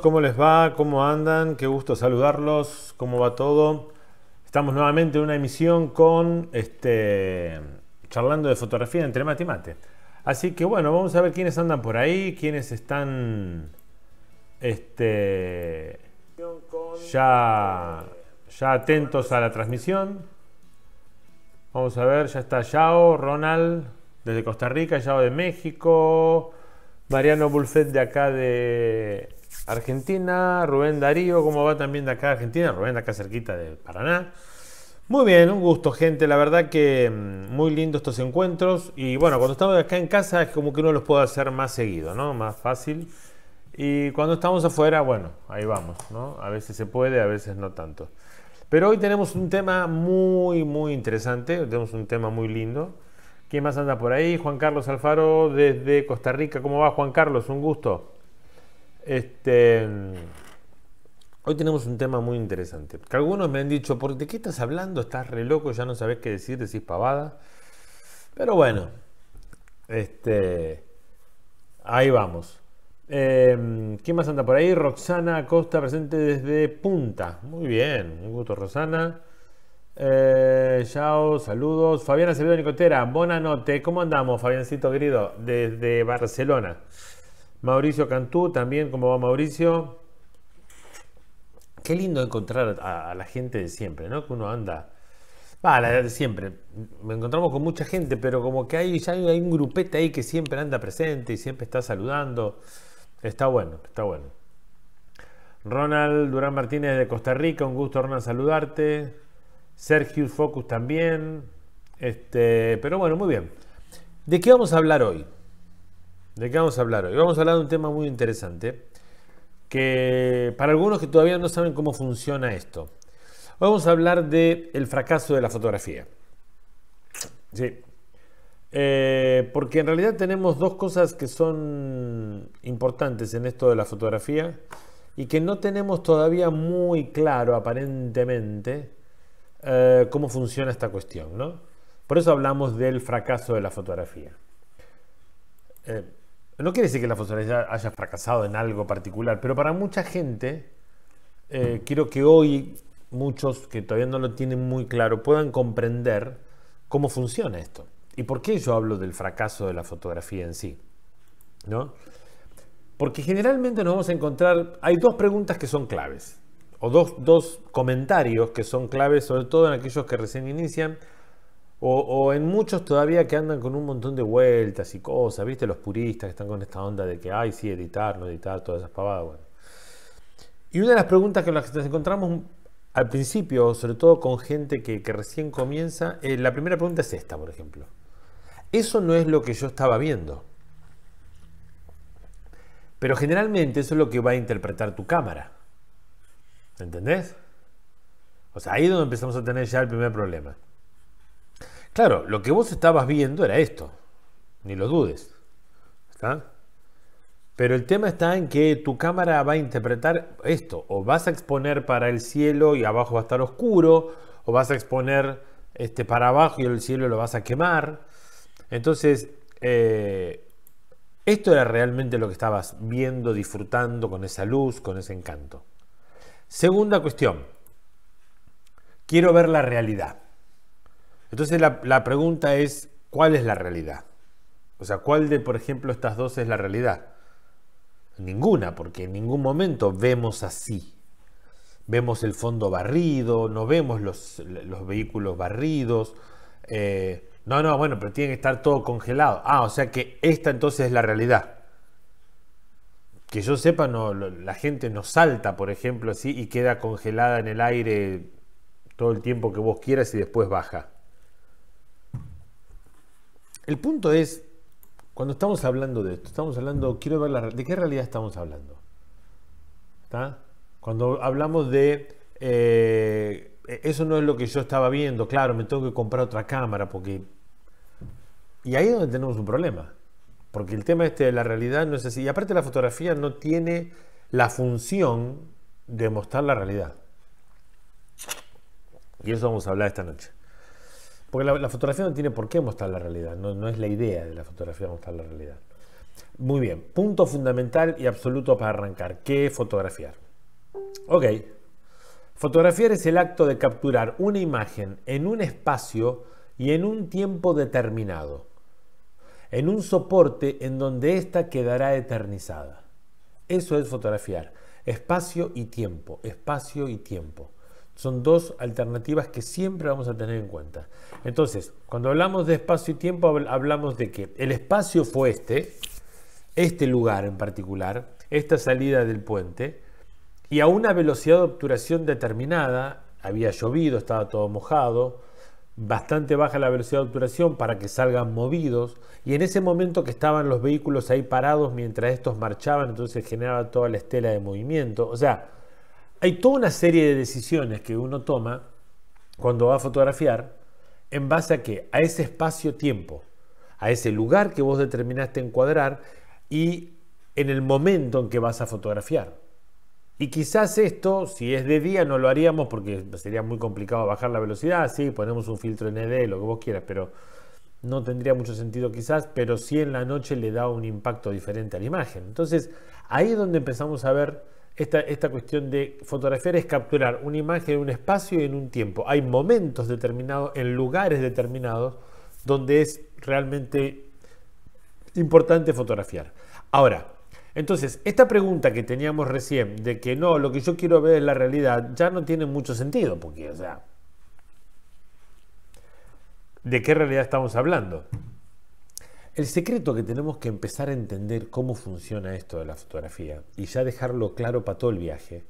¿cómo les va? ¿Cómo andan? Qué gusto saludarlos, ¿cómo va todo? Estamos nuevamente en una emisión con este charlando de fotografía entre mate y mate. Así que bueno, vamos a ver quiénes andan por ahí, quiénes están este ya ya atentos a la transmisión. Vamos a ver, ya está Yao, Ronald desde Costa Rica, Yao de México, Mariano Bulfet de acá de Argentina, Rubén Darío, ¿cómo va también de acá Argentina? Rubén de acá cerquita de Paraná. Muy bien, un gusto gente, la verdad que mm, muy lindo estos encuentros y bueno, cuando estamos acá en casa es como que uno los puede hacer más seguido, ¿no? Más fácil. Y cuando estamos afuera, bueno, ahí vamos, ¿no? A veces se puede, a veces no tanto. Pero hoy tenemos un tema muy, muy interesante, tenemos un tema muy lindo. ¿Quién más anda por ahí? Juan Carlos Alfaro desde Costa Rica, ¿cómo va Juan Carlos? Un gusto. Este, hoy tenemos un tema muy interesante. Que algunos me han dicho, ¿por qué estás hablando? Estás re loco, ya no sabes qué decir, decís pavada. Pero bueno, este, ahí vamos. Em, ¿Quién más anda por ahí? Roxana Costa presente desde Punta. Muy bien, un gusto, Roxana chao, eh, saludos. Fabiana Acevedo Nicotera, buena noche. ¿Cómo andamos, Fabiancito querido? Desde Barcelona. Mauricio Cantú, también, ¿cómo va Mauricio? Qué lindo encontrar a, la gente de siempre, ¿no? Que uno anda. Va, la de siempre. Me encontramos con mucha gente, pero como que hay, ya un grupete ahí que siempre anda presente y siempre está saludando. Está bueno, está bueno. Ronald Durán Martínez de Costa Rica, un gusto, Ronald, saludarte. Sergio Focus también. Este, pero bueno, muy bien. ¿De qué vamos a hablar hoy? ¿De qué vamos a hablar hoy? Vamos a hablar de un tema muy interesante que para algunos que todavía no saben cómo funciona esto. Hoy vamos a hablar del el fracaso de la fotografía. Eh, porque en realidad tenemos dos cosas que son importantes en esto de la fotografía y que no tenemos todavía muy claro aparentemente eh, cómo funciona esta cuestión. Por eso hablamos del fracaso de la fotografía. Eh, no quiere decir que la fotografía haya fracasado en algo particular, pero para mucha gente, eh, quiero que hoy muchos que todavía no lo tienen muy claro puedan comprender cómo funciona esto. ¿Y por qué yo hablo del fracaso de la fotografía en sí? ¿No? Porque generalmente nos vamos a encontrar, hay dos preguntas que son claves, o dos, dos comentarios que son claves, sobre todo en aquellos que recién inician, o, en muchos todavía que andan con un montón de vueltas y cosas, ¿viste? Los puristas que están con esta onda de que, ay, sí, editar, no editar, todas esas pavadas, Y una de las preguntas con las que nos encontramos al principio, sobre todo con gente que, recién comienza, eh, la primera pregunta es esta, por ejemplo. Eso no es lo que yo estaba viendo. Pero generalmente eso es lo que va a interpretar tu cámara. ¿Entendés? O sea, ahí es donde empezamos a tener ya el primer problema. Claro, lo que vos estabas viendo era esto, ni lo dudes. ¿Está? Pero el tema está en que tu cámara va a interpretar esto, o vas a exponer para el cielo y abajo va a estar oscuro, o vas a exponer este, para abajo y el cielo lo vas a quemar. Entonces, eh, esto era realmente lo que estabas viendo, disfrutando con esa luz, con ese encanto. Segunda cuestión, quiero ver la realidad. Entonces la, pregunta es, ¿cuál es la realidad? O sea, ¿cuál de, por ejemplo, estas dos es la realidad? Ninguna, porque en ningún momento vemos así. Vemos el fondo barrido, no vemos los, vehículos barridos. Eh, no, no, bueno, pero tiene que estar todo congelado. Ah, o sea que esta entonces es la realidad. Que yo sepa, no, la gente no salta, por ejemplo, así y queda congelada en el aire todo el tiempo que vos quieras y después baja el punto es, cuando estamos hablando de esto, estamos hablando, quiero ver la, de qué realidad estamos hablando. ¿Está? Cuando hablamos de, eh, e-, eso no es lo que yo estaba viendo, claro, me tengo que comprar otra cámara porque... Y ahí es donde tenemos un problema, porque el tema este de la realidad no es así. Y aparte la fotografía no tiene la función de mostrar la realidad. Y eso vamos a hablar esta noche. Porque la, fotografía no tiene por qué mostrar la realidad, no, no es la idea de la fotografía mostrar la realidad. Muy bien, punto fundamental y absoluto para arrancar. ¿Qué es fotografiar? Ok, fotografiar es el acto de capturar una imagen en un espacio y en un tiempo determinado, en un soporte en donde ésta quedará eternizada. Eso es fotografiar, espacio y tiempo, espacio y tiempo. Son dos alternativas que siempre vamos a tener en cuenta. Entonces, cuando hablamos de espacio y tiempo, hablamos de que el espacio fue este, este lugar en particular, esta salida del puente, y a una velocidad de obturación determinada, había llovido, estaba todo mojado, bastante baja la velocidad de obturación para que salgan movidos, y en ese momento que estaban los vehículos ahí parados mientras estos marchaban, entonces generaba toda la estela de movimiento. O sea, hay toda una serie de decisiones que uno toma cuando va a fotografiar en base a qué? A ese espacio-tiempo, a ese lugar que vos determinaste encuadrar y en el momento en que vas a fotografiar. Y quizás esto, si es de día, no lo haríamos porque sería muy complicado bajar la velocidad, sí, ponemos un filtro ND, e lo que vos quieras, pero no tendría mucho sentido quizás, pero sí en la noche le da un impacto diferente a la imagen. Entonces, ahí es donde empezamos a ver esta, cuestión de fotografiar es capturar una imagen en un espacio y en un tiempo. Hay momentos determinados, en lugares determinados, donde es realmente importante fotografiar. Ahora, entonces, esta pregunta que teníamos recién de que no, lo que yo quiero ver es la realidad, ya no tiene mucho sentido, porque, o sea, ¿de qué realidad estamos hablando? El secreto que tenemos que empezar a entender cómo funciona esto de la fotografía y ya dejarlo claro para todo el viaje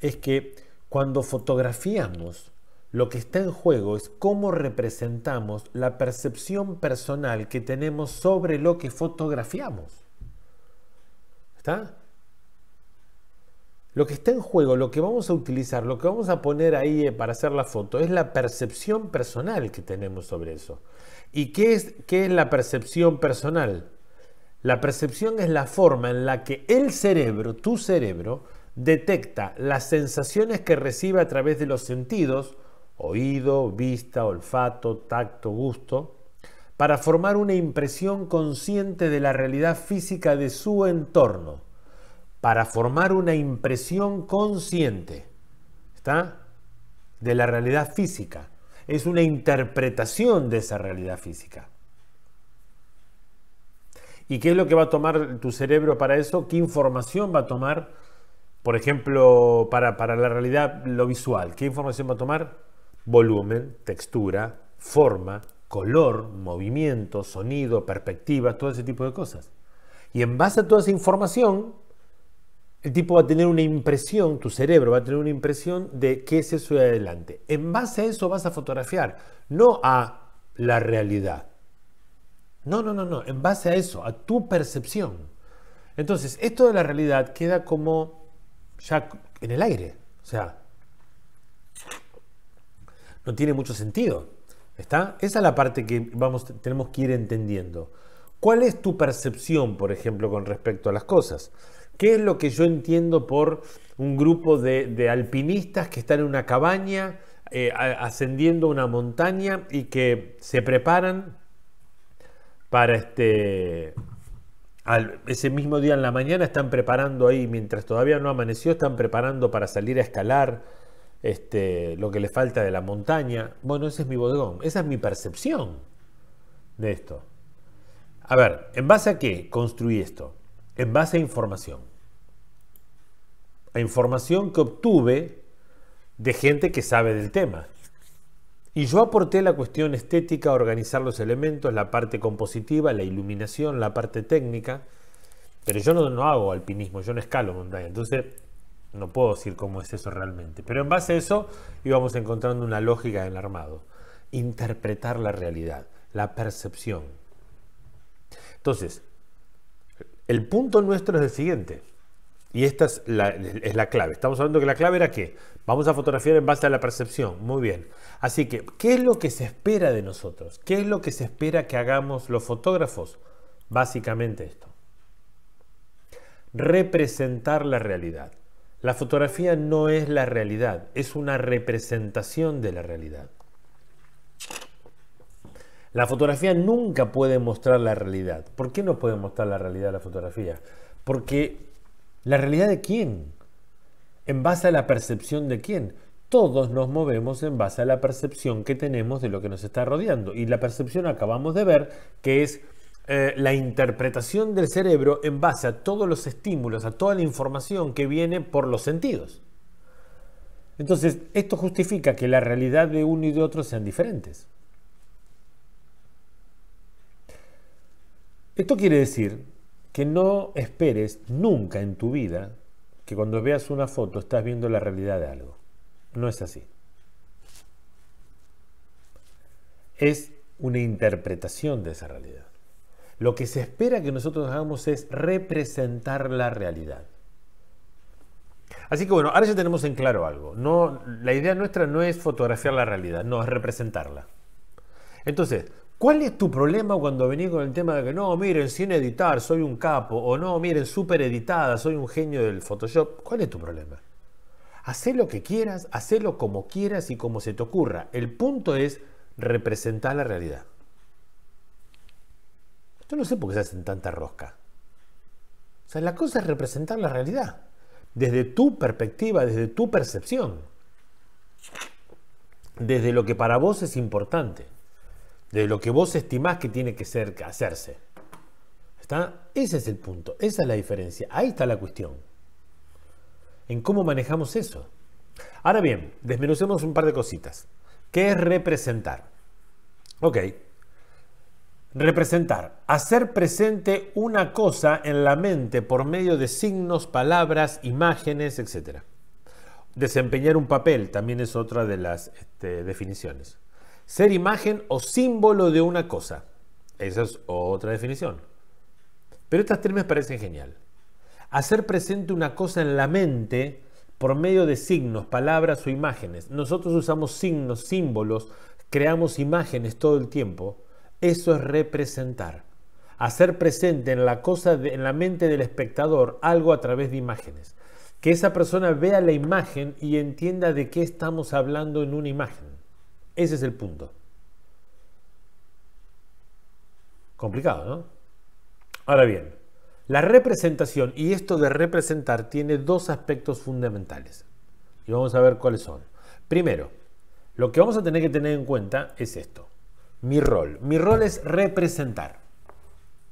es que cuando fotografiamos, lo que está en juego es cómo representamos la percepción personal que tenemos sobre lo que fotografiamos. ¿Está? Lo que está en juego, lo que vamos a utilizar, lo que vamos a poner ahí para hacer la foto, es la percepción personal que tenemos sobre eso. ¿Y qué es, la percepción personal? La percepción es la forma en la que el cerebro, tu cerebro, detecta las sensaciones que recibe a través de los sentidos, oído, vista, olfato, tacto, gusto, para formar una impresión consciente de la realidad física de su entorno, para formar una impresión consciente, ¿está? De la realidad física es una interpretación de esa realidad física. ¿Y qué es lo que va a tomar tu cerebro para eso? ¿Qué información va a tomar? Por ejemplo, para, para la realidad, lo visual. ¿Qué información va a tomar? Volumen, textura, forma, color, movimiento, sonido, perspectiva, todo ese tipo de cosas. Y en base a toda esa información, el tipo va a tener una impresión, tu cerebro va a tener una impresión de qué es eso de adelante. En base a eso vas a fotografiar, no a la realidad. No, no, no, no, en base a eso, a tu percepción. Entonces, esto de la realidad queda como ya en el aire. O sea, no tiene mucho sentido. ¿Está? Esa es la parte que vamos, tenemos que ir entendiendo. ¿Cuál es tu percepción, por ejemplo, con respecto a las cosas? ¿Qué es lo que yo entiendo por un grupo de, alpinistas que están en una cabaña eh, ascendiendo una montaña y que se preparan para este... ese mismo día en la mañana están preparando ahí, mientras todavía no amaneció, están preparando para salir a escalar este, lo que le falta de la montaña. Bueno, ese es mi bodegón, esa es mi percepción de esto. A ver, ¿en base a qué construí esto? En base a información la información que obtuve de gente que sabe del tema. Y yo aporté la cuestión estética, organizar los elementos, la parte compositiva, la iluminación, la parte técnica, pero yo no, no hago alpinismo, yo no escalo montaña, entonces no puedo decir cómo es eso realmente. Pero en base a eso íbamos encontrando una lógica en el armado. Interpretar la realidad, la percepción. Entonces, el punto nuestro es el siguiente. Y esta es la, clave. Estamos hablando que la clave era qué. Vamos a fotografiar en base a la percepción. Muy bien. Así que, ¿qué es lo que se espera de nosotros? ¿Qué es lo que se espera que hagamos los fotógrafos? Básicamente esto. Representar la realidad. La fotografía no es la realidad, es una representación de la realidad. La fotografía nunca puede mostrar la realidad. ¿Por qué no puede mostrar la realidad la fotografía? Porque ¿La realidad de quién? ¿En base a la percepción de quién? Todos nos movemos en base a la percepción que tenemos de lo que nos está rodeando. Y la percepción acabamos de ver que es eh, la interpretación del cerebro en base a todos los estímulos, a toda la información que viene por los sentidos. Entonces, esto justifica que la realidad de uno y de otro sean diferentes. Esto quiere decir que no esperes nunca en tu vida que cuando veas una foto estás viendo la realidad de algo. No es así. Es una interpretación de esa realidad. Lo que se espera que nosotros hagamos es representar la realidad. Así que bueno, ahora ya tenemos en claro algo. No, la idea nuestra no es fotografiar la realidad, no, es representarla. Entonces, ¿Cuál es tu problema cuando venís con el tema de que no, miren, sin editar soy un capo, o no, miren, súper editada, soy un genio del Photoshop? ¿Cuál es tu problema? Hacé lo que quieras, hacelo como quieras y como se te ocurra. El punto es representar la realidad. Yo no sé por qué se hacen tanta rosca. O sea, la cosa es representar la realidad, desde tu perspectiva, desde tu percepción, desde lo que para vos es importante de lo que vos estimás que tiene que, ser, hacerse. ¿Está? Ese es el punto, esa es la diferencia, ahí está la cuestión. En cómo manejamos eso. Ahora bien, desmenucemos un par de cositas. ¿Qué es representar? Ok. Representar, hacer presente una cosa en la mente por medio de signos, palabras, imágenes, etc. Desempeñar un papel, también es otra de las este, definiciones. Ser imagen o símbolo de una cosa. Esa es otra definición. Pero estas tres me parecen genial. Hacer presente una cosa en la mente por medio de signos, palabras o imágenes. Nosotros usamos signos, símbolos, creamos imágenes todo el tiempo. Eso es representar. Hacer presente en la, cosa en la mente del espectador algo a través de imágenes. Que esa persona vea la imagen y entienda de qué estamos hablando en una imagen. Ese es el punto. Complicado, ¿no? Ahora bien, la representación y esto de representar tiene dos aspectos fundamentales. Y vamos a ver cuáles son. Primero, lo que vamos a tener que tener en cuenta es esto. Mi rol. Mi rol es representar.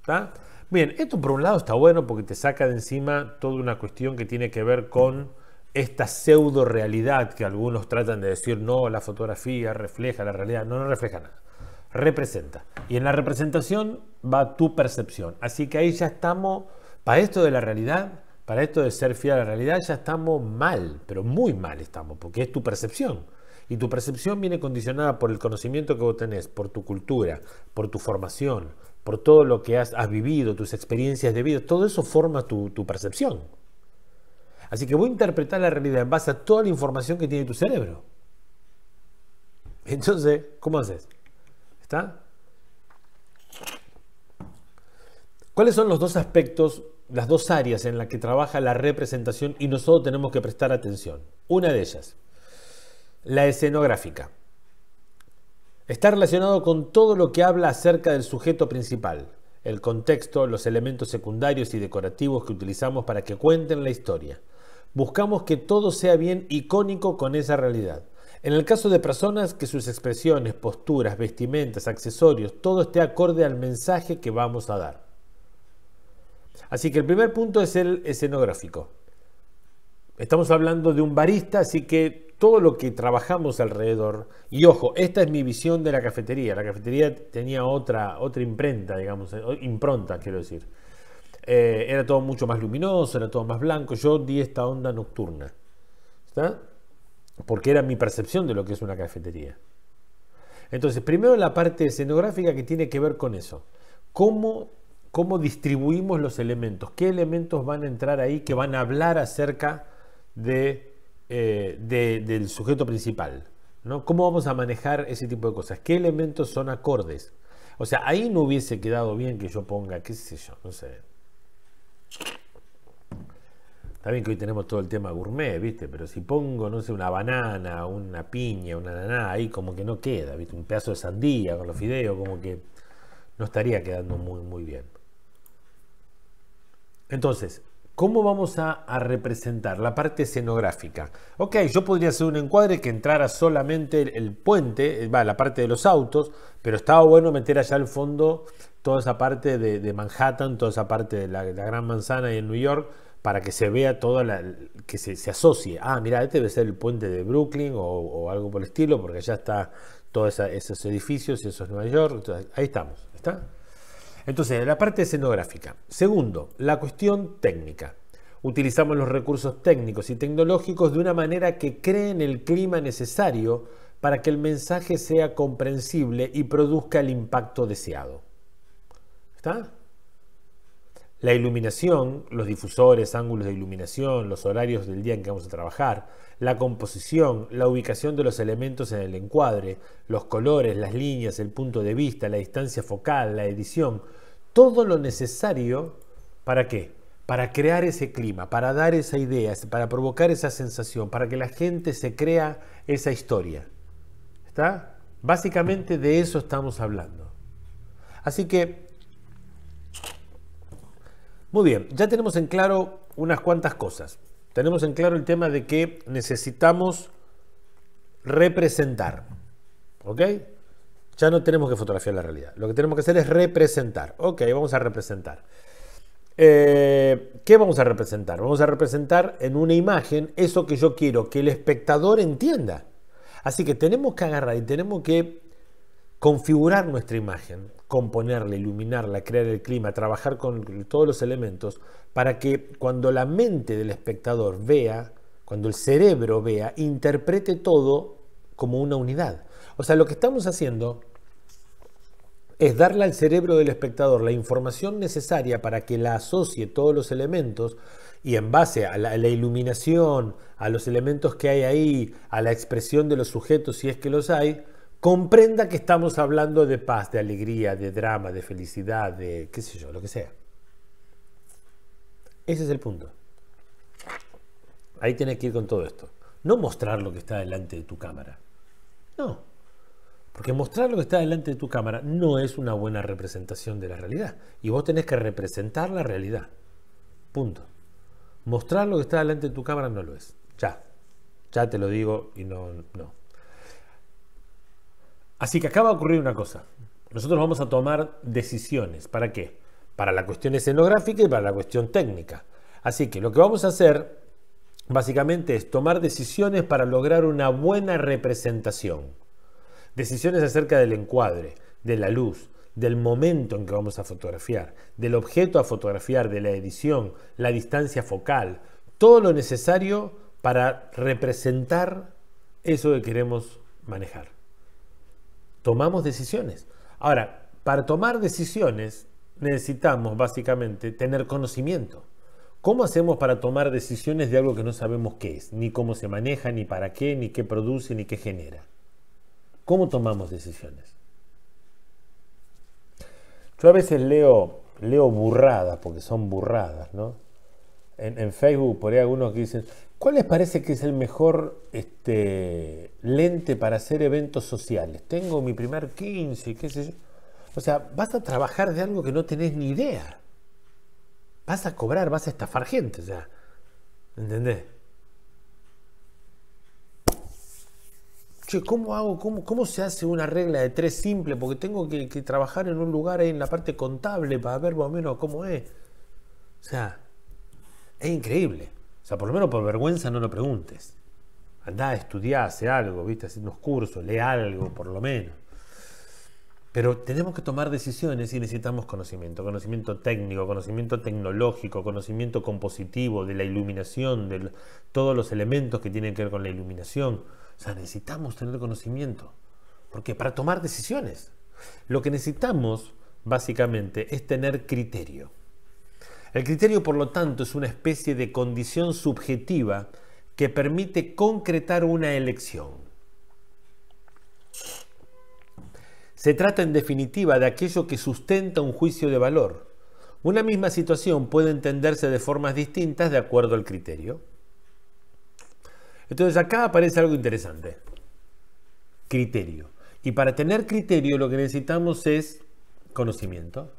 ¿Está? Bien, esto por un lado está bueno porque te saca de encima toda una cuestión que tiene que ver con esta pseudo realidad que algunos tratan de decir, no, la fotografía refleja la realidad, no, no refleja nada, representa. Y en la representación va tu percepción. Así que ahí ya estamos, para esto de la realidad, para esto de ser fiel a la realidad, ya estamos mal, pero muy mal estamos, porque es tu percepción. Y tu percepción viene condicionada por el conocimiento que vos tenés, por tu cultura, por tu formación, por todo lo que has, vivido, tus experiencias de vida, todo eso forma tu, tu percepción. Así que voy a interpretar la realidad en base a toda la información que tiene tu cerebro. Entonces, ¿cómo haces? ¿Está? ¿Cuáles son los dos aspectos, las dos áreas en las que trabaja la representación y nosotros tenemos que prestar atención? Una de ellas, la escenográfica. Está relacionado con todo lo que habla acerca del sujeto principal, el contexto, los elementos secundarios y decorativos que utilizamos para que cuenten la historia buscamos que todo sea bien icónico con esa realidad. En el caso de personas, que sus expresiones, posturas, vestimentas, accesorios, todo esté acorde al mensaje que vamos a dar. Así que el primer punto es el escenográfico. Estamos hablando de un barista, así que todo lo que trabajamos alrededor, y ojo, esta es mi visión de la cafetería, la cafetería tenía otra, otra imprenta, digamos, impronta, quiero decir. Eh, era todo mucho más luminoso, era todo más blanco. Yo di esta onda nocturna. ¿Está? Porque era mi percepción de lo que es una cafetería. Entonces, primero la parte escenográfica que tiene que ver con eso. ¿Cómo, distribuimos los elementos? ¿Qué elementos van a entrar ahí que van a hablar acerca eh, de, del sujeto principal? ¿no? ¿Cómo vamos a manejar ese tipo de cosas? ¿Qué elementos son acordes? O sea, ahí no hubiese quedado bien que yo ponga, qué sé yo, no sé, Está bien que hoy tenemos todo el tema gourmet, ¿viste? Pero si pongo, no sé, una banana, una piña, una naná, ahí como que no queda, ¿viste? Un pedazo de sandía con los fideos, como que no estaría quedando muy, muy bien. Entonces, ¿Cómo vamos a, representar la parte escenográfica? Ok, yo podría hacer un encuadre que entrara solamente el, puente, eh, va, la parte de los autos, pero estaba bueno meter allá al fondo toda esa parte de, Manhattan, toda esa parte de la, Gran Manzana y en New York, para que se vea toda la. que se, asocie. Ah, mira, este debe ser el puente de Brooklyn o, algo por el estilo, porque allá está todos esos edificios, y eso es Nueva York. ahí estamos. ¿Está? Entonces, la parte escenográfica. Segundo, la cuestión técnica. Utilizamos los recursos técnicos y tecnológicos de una manera que creen el clima necesario para que el mensaje sea comprensible y produzca el impacto deseado. ¿Está? La iluminación, los difusores, ángulos de iluminación, los horarios del día en que vamos a trabajar, la composición, la ubicación de los elementos en el encuadre, los colores, las líneas, el punto de vista, la distancia focal, la edición, todo lo necesario para qué? Para crear ese clima, para dar esa idea, para provocar esa sensación, para que la gente se crea esa historia. ¿Está? Básicamente de eso estamos hablando. Así que, muy bien, ya tenemos en claro unas cuantas cosas. Tenemos en claro el tema de que necesitamos representar. ¿Ok? Ya no tenemos que fotografiar la realidad. Lo que tenemos que hacer es representar. Ok, vamos a representar. Eh, ¿Qué vamos a representar? Vamos a representar en una imagen eso que yo quiero que el espectador entienda. Así que tenemos que agarrar y tenemos que configurar nuestra imagen, componerla, iluminarla, crear el clima, trabajar con todos los elementos para que cuando la mente del espectador vea, cuando el cerebro vea, interprete todo como una unidad. O sea, lo que estamos haciendo es darle al cerebro del espectador la información necesaria para que la asocie todos los elementos y en base a la, iluminación, a los elementos que hay ahí, a la expresión de los sujetos si es que los hay, comprenda que estamos hablando de paz, de alegría, de drama, de felicidad, de qué sé yo, lo que sea. Ese es el punto. Ahí tienes que ir con todo esto. No mostrar lo que está delante de tu cámara. No. Porque mostrar lo que está delante de tu cámara no es una buena representación de la realidad. Y vos tenés que representar la realidad. Punto. Mostrar lo que está delante de tu cámara no lo es. Ya. Ya te lo digo y no. no. Así que acaba de ocurrir una cosa. Nosotros vamos a tomar decisiones. ¿Para qué? Para la cuestión escenográfica y para la cuestión técnica. Así que lo que vamos a hacer básicamente es tomar decisiones para lograr una buena representación. Decisiones acerca del encuadre, de la luz, del momento en que vamos a fotografiar, del objeto a fotografiar, de la edición, la distancia focal, todo lo necesario para representar eso que queremos manejar. Tomamos decisiones. Ahora, para tomar decisiones necesitamos básicamente tener conocimiento. ¿Cómo hacemos para tomar decisiones de algo que no sabemos qué es, ni cómo se maneja, ni para qué, ni qué produce, ni qué genera? ¿Cómo tomamos decisiones? Yo a veces leo, leo burradas, porque son burradas, ¿no? En, Facebook por ahí algunos que dicen, ¿cuál les parece que es el mejor este, lente para hacer eventos sociales? Tengo mi primer 15, qué sé yo. O sea, vas a trabajar de algo que no tenés ni idea. Vas a cobrar, vas a estafar gente, o sea, ¿entendés? ¿cómo hago? Cómo, se hace una regla de tres simple? Porque tengo que, trabajar en un lugar ahí en la parte contable para ver más o menos cómo es. O sea, es increíble. O sea, por lo menos por vergüenza no lo preguntes. Andá, estudiá, hace algo, viste, hace unos cursos, lee algo, por lo menos. Pero tenemos que tomar decisiones y necesitamos conocimiento, conocimiento técnico, conocimiento tecnológico, conocimiento compositivo de la iluminación, de todos los elementos que tienen que ver con la iluminación o sea, necesitamos tener conocimiento. Porque para tomar decisiones, lo que necesitamos básicamente es tener criterio. El criterio, por lo tanto, es una especie de condición subjetiva que permite concretar una elección. Se trata en definitiva de aquello que sustenta un juicio de valor. Una misma situación puede entenderse de formas distintas de acuerdo al criterio. Entonces acá aparece algo interesante. Criterio. Y para tener criterio lo que necesitamos es conocimiento.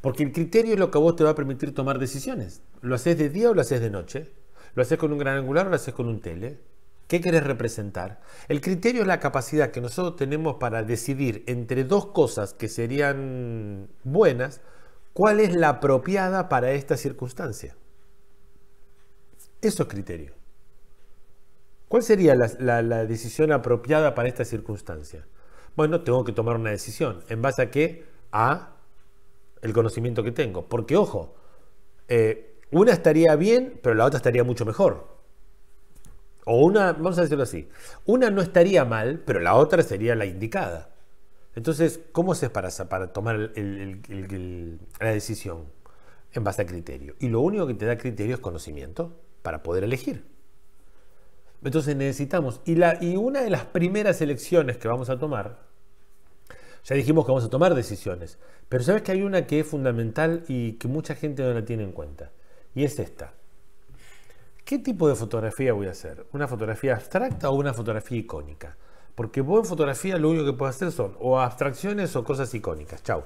Porque el criterio es lo que a vos te va a permitir tomar decisiones. ¿Lo haces de día o lo haces de noche? ¿Lo haces con un gran angular o lo haces con un tele? ¿Qué querés representar? El criterio es la capacidad que nosotros tenemos para decidir entre dos cosas que serían buenas, cuál es la apropiada para esta circunstancia. Eso es criterio. ¿Cuál sería la, decisión apropiada para esta circunstancia? Bueno, tengo que tomar una decisión. ¿En base a qué? A el conocimiento que tengo. Porque, ojo, eh, una estaría bien, pero la otra estaría mucho mejor. O una, vamos a decirlo así, una no estaría mal, pero la otra sería la indicada. Entonces, ¿cómo se para, para tomar la decisión? En base a criterio. Y lo único que te da criterio es conocimiento para poder elegir. Entonces necesitamos, y, la, y una de las primeras elecciones que vamos a tomar, ya dijimos que vamos a tomar decisiones, pero sabes que hay una que es fundamental y que mucha gente no la tiene en cuenta, y es esta. ¿Qué tipo de fotografía voy a hacer? ¿Una fotografía abstracta o una fotografía icónica? Porque vos en fotografía lo único que puedes hacer son o abstracciones o cosas icónicas. Chau.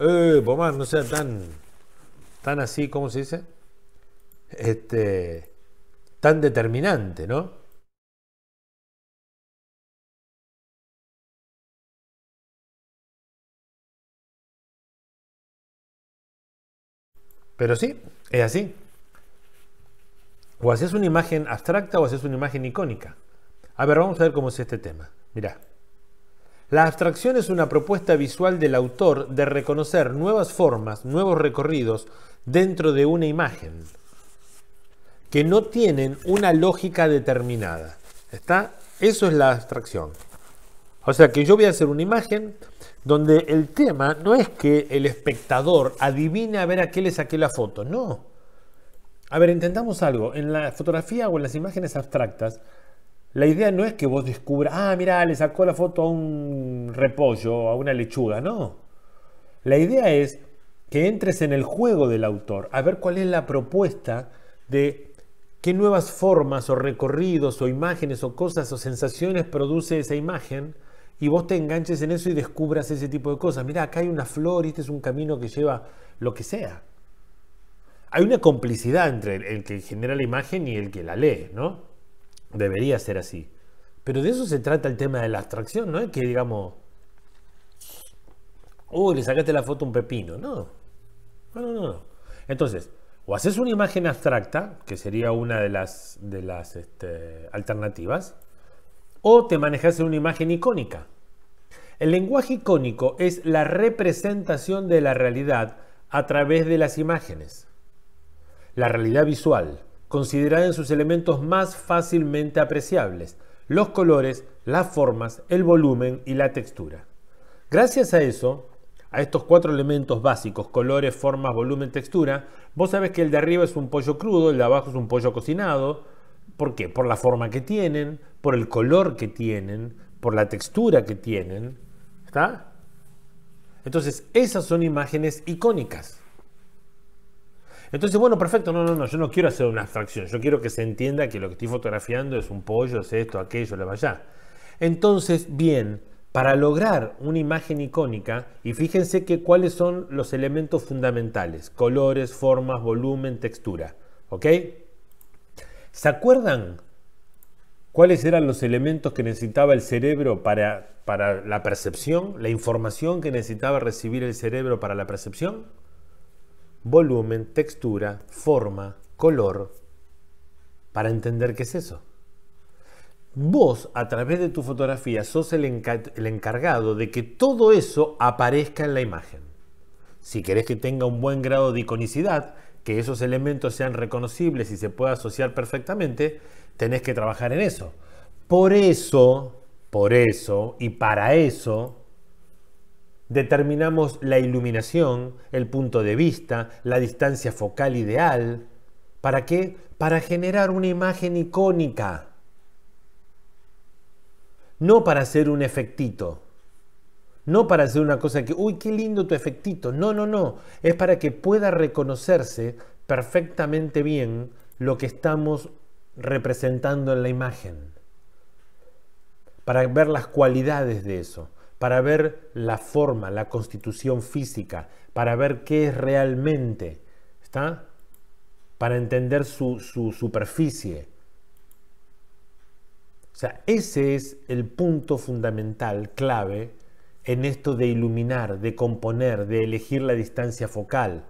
Eh, Pomar, no sea tan, tan así, ¿cómo se dice? Este, tan determinante, ¿no? Pero sí, es así. O haces una imagen abstracta o haces una imagen icónica. A ver, vamos a ver cómo es este tema. Mirá. La abstracción es una propuesta visual del autor de reconocer nuevas formas, nuevos recorridos dentro de una imagen que no tienen una lógica determinada. ¿Está? Eso es la abstracción. O sea que yo voy a hacer una imagen donde el tema no es que el espectador adivine a ver a qué le saqué la foto, no. A ver, intentamos algo. En la fotografía o en las imágenes abstractas, la idea no es que vos descubras, ah, mira, le sacó la foto a un repollo, a una lechuga, no. La idea es que entres en el juego del autor, a ver cuál es la propuesta de qué nuevas formas o recorridos o imágenes o cosas o sensaciones produce esa imagen y vos te enganches en eso y descubras ese tipo de cosas. Mira, acá hay una flor y este es un camino que lleva lo que sea. Hay una complicidad entre el que genera la imagen y el que la lee, ¿no? Debería ser así. Pero de eso se trata el tema de la abstracción, ¿no? Es que digamos, uy, le sacaste la foto a un pepino, no. No, no, no. Entonces, o haces una imagen abstracta, que sería una de las, de las este, alternativas, o te manejas una imagen icónica. El lenguaje icónico es la representación de la realidad a través de las imágenes. La realidad visual, considerada en sus elementos más fácilmente apreciables, los colores, las formas, el volumen y la textura. Gracias a eso, a estos cuatro elementos básicos, colores, formas, volumen, textura, vos sabés que el de arriba es un pollo crudo, el de abajo es un pollo cocinado. ¿Por qué? Por la forma que tienen, por el color que tienen, por la textura que tienen. ¿Está? Entonces, esas son imágenes icónicas. Entonces, bueno, perfecto, no, no, no, yo no quiero hacer una abstracción, yo quiero que se entienda que lo que estoy fotografiando es un pollo, es esto, aquello, la allá. Entonces, bien, para lograr una imagen icónica, y fíjense que cuáles son los elementos fundamentales, colores, formas, volumen, textura, ¿ok? ¿Se acuerdan cuáles eran los elementos que necesitaba el cerebro para, para la percepción, la información que necesitaba recibir el cerebro para la percepción? Volumen, textura, forma, color, para entender qué es eso. Vos, a través de tu fotografía, sos el, encargado de que todo eso aparezca en la imagen. Si querés que tenga un buen grado de iconicidad, que esos elementos sean reconocibles y se pueda asociar perfectamente, tenés que trabajar en eso. Por eso, por eso y para eso, determinamos la iluminación, el punto de vista, la distancia focal ideal. ¿Para qué? Para generar una imagen icónica no para hacer un efectito, no para hacer una cosa que, uy, qué lindo tu efectito, no, no, no, es para que pueda reconocerse perfectamente bien lo que estamos representando en la imagen, para ver las cualidades de eso, para ver la forma, la constitución física, para ver qué es realmente, ¿está? Para entender su, su superficie, sea, ese es el punto fundamental, clave, en esto de iluminar, de componer, de elegir la distancia focal.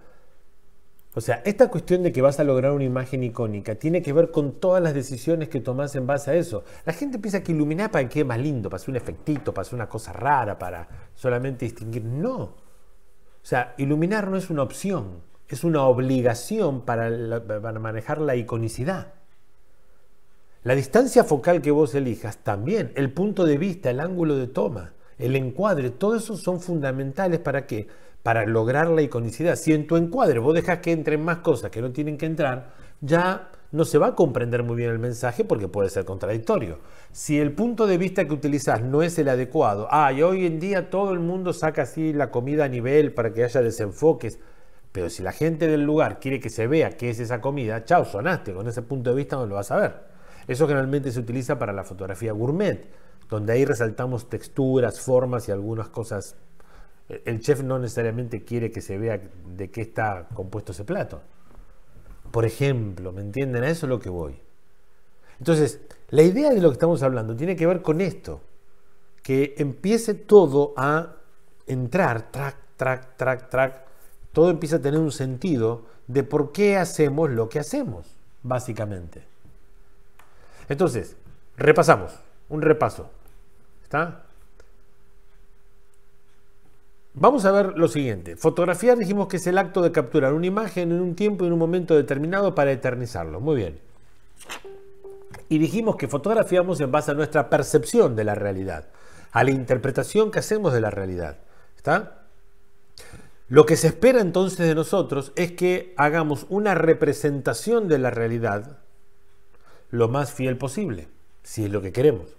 O sea, esta cuestión de que vas a lograr una imagen icónica tiene que ver con todas las decisiones que tomas en base a eso. La gente piensa que iluminar para que quede más lindo, para hacer un efectito, para hacer una cosa rara, para solamente distinguir. No. O sea, iluminar no es una opción, es una obligación para manejar la iconicidad. La distancia focal que vos elijas también, el punto de vista, el ángulo de toma, el encuadre, todo eso son fundamentales para qué? Para lograr la iconicidad. Si en tu encuadre vos dejas que entren más cosas que no tienen que entrar, ya no se va a comprender muy bien el mensaje porque puede ser contradictorio. Si el punto de vista que utilizas no es el adecuado, ah, y hoy en día todo el mundo saca así la comida a nivel para que haya desenfoques, pero si la gente del lugar quiere que se vea qué es esa comida, chau, sonaste, con ese punto de vista no lo vas a ver. Eso generalmente se utiliza para la fotografía gourmet, donde ahí resaltamos texturas, formas y algunas cosas. E, el chef no necesariamente quiere que se vea de qué está compuesto ese plato. Por ejemplo, ¿me entienden? A eso es lo que voy. Entonces, la idea de lo que estamos hablando tiene que ver con esto, que empiece todo a entrar, track, track, track, track, todo empieza a tener un sentido de por qué hacemos lo que hacemos, básicamente. Entonces, repasamos, un repaso. ¿Está? Vamos a ver lo siguiente. Fotografiar dijimos que es el acto de capturar una imagen en un tiempo y en un momento determinado para eternizarlo. Muy bien. Y dijimos que fotografiamos en base a nuestra percepción de la realidad, a la interpretación que hacemos de la realidad. ¿Está? Lo que se espera entonces de nosotros es que hagamos una representación de la realidad lo más fiel posible, si es lo que queremos.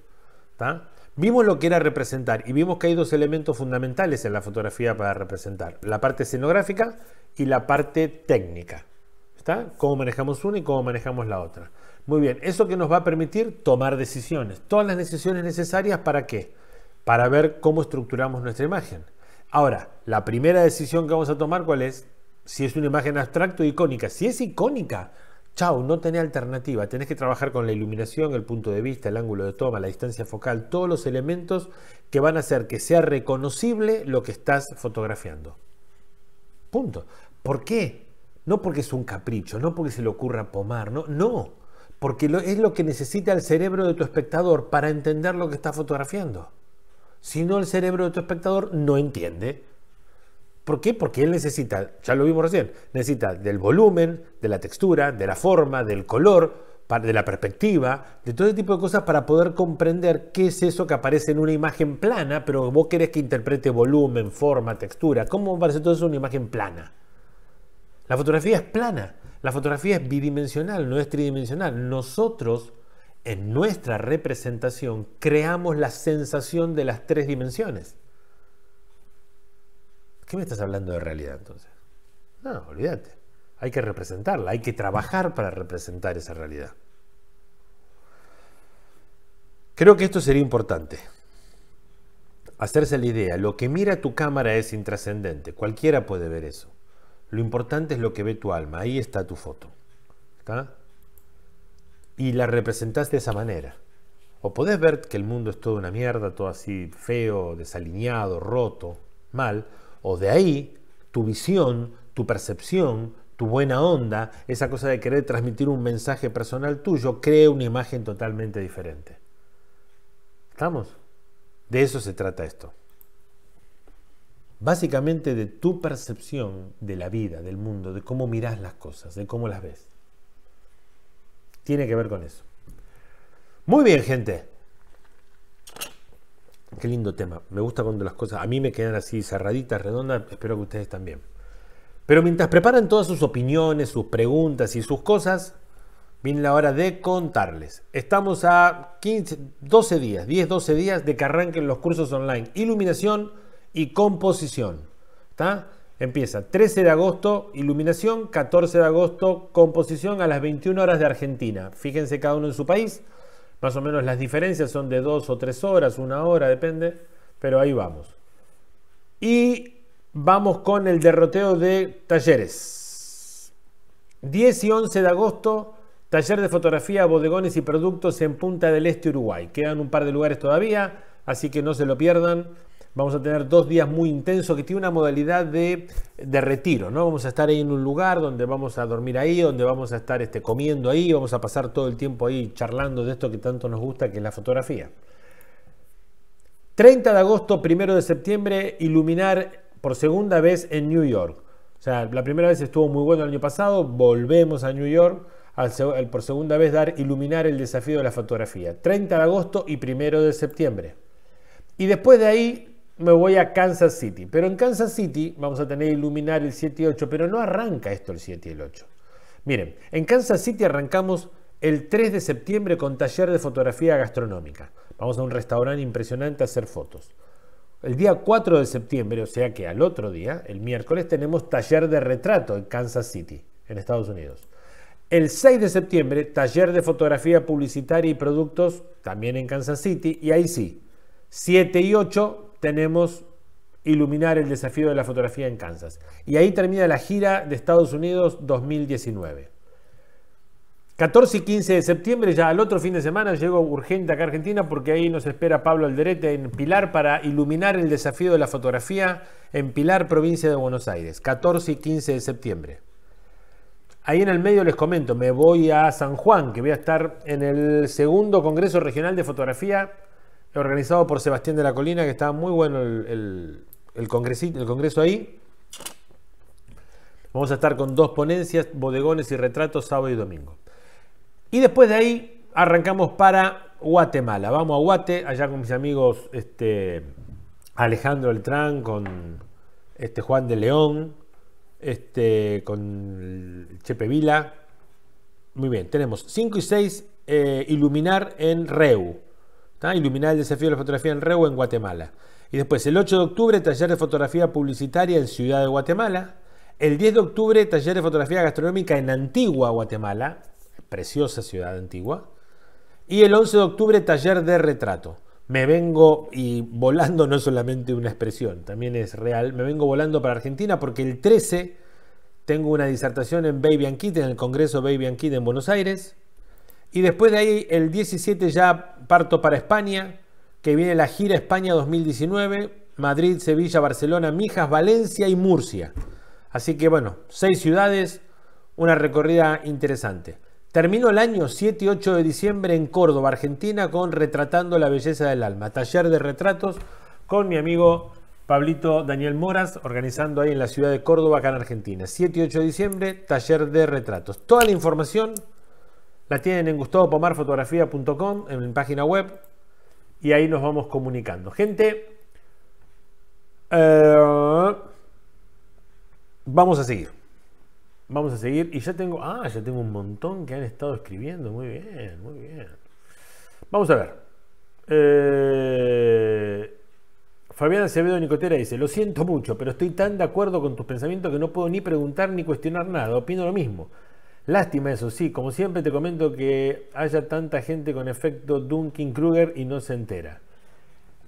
Vimos lo que era representar y vimos que hay dos elementos fundamentales en la fotografía para representar, la parte escenográfica y la parte técnica. ¿Está? Cómo manejamos una y cómo manejamos la otra. Muy bien, eso que nos va a permitir tomar decisiones, todas las decisiones necesarias para qué? Para ver cómo estructuramos nuestra imagen. Ahora, la primera decisión que vamos a tomar, ¿cuál es? Si es una imagen abstracta o icónica. Si es icónica, Chau, no tenés alternativa. Tenés que trabajar con la iluminación, el punto de vista, el ángulo de toma, la distancia focal, todos los elementos que van a hacer que sea reconocible lo que estás fotografiando. Punto. ¿Por qué? No porque es un capricho, no porque se le ocurra pomar, no, no. Porque es lo que necesita el cerebro de tu espectador para entender lo que está fotografiando. Si no, el cerebro de tu espectador no entiende. ¿Por qué? Porque él necesita, ya lo vimos recién, necesita del volumen, de la textura, de la forma, del color, de la perspectiva, de todo ese tipo de cosas para poder comprender qué es eso que aparece en una imagen plana, pero vos querés que interprete volumen, forma, textura. ¿Cómo aparece todo eso en una imagen plana? La fotografía es plana, la fotografía es bidimensional, no es tridimensional. Nosotros, en nuestra representación, creamos la sensación de las tres dimensiones. ¿Qué me estás hablando de realidad entonces? No, olvídate. Hay que representarla, hay que trabajar para representar esa realidad. Creo que esto sería importante. Hacerse la idea, lo que mira tu cámara es intrascendente, cualquiera puede ver eso. Lo importante es lo que ve tu alma, ahí está tu foto. ¿Está? Y la representas de esa manera. O podés ver que el mundo es toda una mierda, todo así feo, desalineado, roto, mal, o de ahí tu visión, tu percepción, tu buena onda, esa cosa de querer transmitir un mensaje personal tuyo, crea una imagen totalmente diferente. ¿Estamos? De eso se trata esto. Básicamente de tu percepción de la vida, del mundo, de cómo miras las cosas, de cómo las ves. Tiene que ver con eso. Muy bien, gente. Qué lindo tema. Me gusta cuando las cosas a mí me quedan así cerraditas, redondas. Espero que ustedes también. Pero mientras preparan todas sus opiniones, sus preguntas y sus cosas, viene la hora de contarles. Estamos a 15, 12 días, 10, 12 días de que arranquen los cursos online. Iluminación y composición. ¿Está? Empieza 13 de agosto, iluminación, 14 de agosto, composición a las 21 horas de Argentina. Fíjense cada uno en su país. Más o menos las diferencias son de dos o tres horas, una hora, depende, pero ahí vamos. Y vamos con el derroteo de talleres. 10 y 11 de agosto, taller de fotografía, bodegones y productos en Punta del Este, Uruguay. Quedan un par de lugares todavía, así que no se lo pierdan vamos a tener dos días muy intensos que tiene una modalidad de, retiro, ¿no? Vamos a estar ahí en un lugar donde vamos a dormir ahí, donde vamos a estar este, comiendo ahí, vamos a pasar todo el tiempo ahí charlando de esto que tanto nos gusta, que es la fotografía. 30 de agosto, 1 de septiembre, iluminar por segunda vez en New York. O sea, la primera vez estuvo muy bueno el año pasado, volvemos a New York al, por segunda vez dar iluminar el desafío de la fotografía. 30 de agosto y 1 de septiembre. Y después de ahí, me voy a Kansas City. Pero en Kansas City vamos a tener iluminar el 7 y 8, pero no arranca esto el 7 y el 8. Miren, en Kansas City arrancamos el 3 de septiembre con taller de fotografía gastronómica. Vamos a un restaurante impresionante a hacer fotos. El día 4 de septiembre, o sea que al otro día, el miércoles, tenemos taller de retrato en Kansas City, en Estados Unidos. El 6 de septiembre, taller de fotografía publicitaria y productos, también en Kansas City, y ahí sí, 7 y 8 tenemos Iluminar el desafío de la fotografía en Kansas. Y ahí termina la gira de Estados Unidos 2019. 14 y 15 de septiembre, ya al otro fin de semana, llego urgente acá a Argentina porque ahí nos espera Pablo Alderete en Pilar para iluminar el desafío de la fotografía en Pilar, provincia de Buenos Aires. 14 y 15 de septiembre. Ahí en el medio les comento, me voy a San Juan, que voy a estar en el segundo Congreso Regional de Fotografía organizado por Sebastián de la Colina, que está muy bueno el, congreso ahí. Vamos a estar con dos ponencias, bodegones y retratos, sábado y domingo. Y después de ahí arrancamos para Guatemala. Vamos a Guate, allá con mis amigos este, Alejandro Eltrán, con este, Juan de León, este, con Chepe Vila. Muy bien, tenemos 5 y 6 eh, Iluminar en Reu. Iluminar el desafío de la fotografía en Reu en Guatemala. Y después, el 8 de octubre, taller de fotografía publicitaria en Ciudad de Guatemala. El 10 de octubre, taller de fotografía gastronómica en Antigua, Guatemala. Preciosa ciudad antigua. Y el 11 de octubre, taller de retrato. Me vengo, y volando no solamente una expresión, también es real, me vengo volando para Argentina porque el 13 tengo una disertación en Baby and en el Congreso Baby and Kid en Buenos Aires. Y después de ahí, el 17 ya parto para España, que viene la gira España 2019, Madrid, Sevilla, Barcelona, Mijas, Valencia y Murcia. Así que bueno, seis ciudades, una recorrida interesante. Termino el año 7 y 8 de diciembre en Córdoba, Argentina, con Retratando la Belleza del Alma, taller de retratos con mi amigo Pablito Daniel Moras, organizando ahí en la ciudad de Córdoba, acá en Argentina. 7 y 8 de diciembre, taller de retratos. Toda la información la tienen en gustadopomarfotografía.com, en mi página web, y ahí nos vamos comunicando. Gente, eh, vamos a seguir. Vamos a seguir. Y ya tengo, ah, ya tengo un montón que han estado escribiendo. Muy bien, muy bien. Vamos a ver. Eh, Fabián Acevedo Nicotera dice, lo siento mucho, pero estoy tan de acuerdo con tus pensamientos que no puedo ni preguntar ni cuestionar nada, opino lo mismo. Lástima eso, sí, como siempre te comento que haya tanta gente con efecto Dunkin Kruger y no se entera.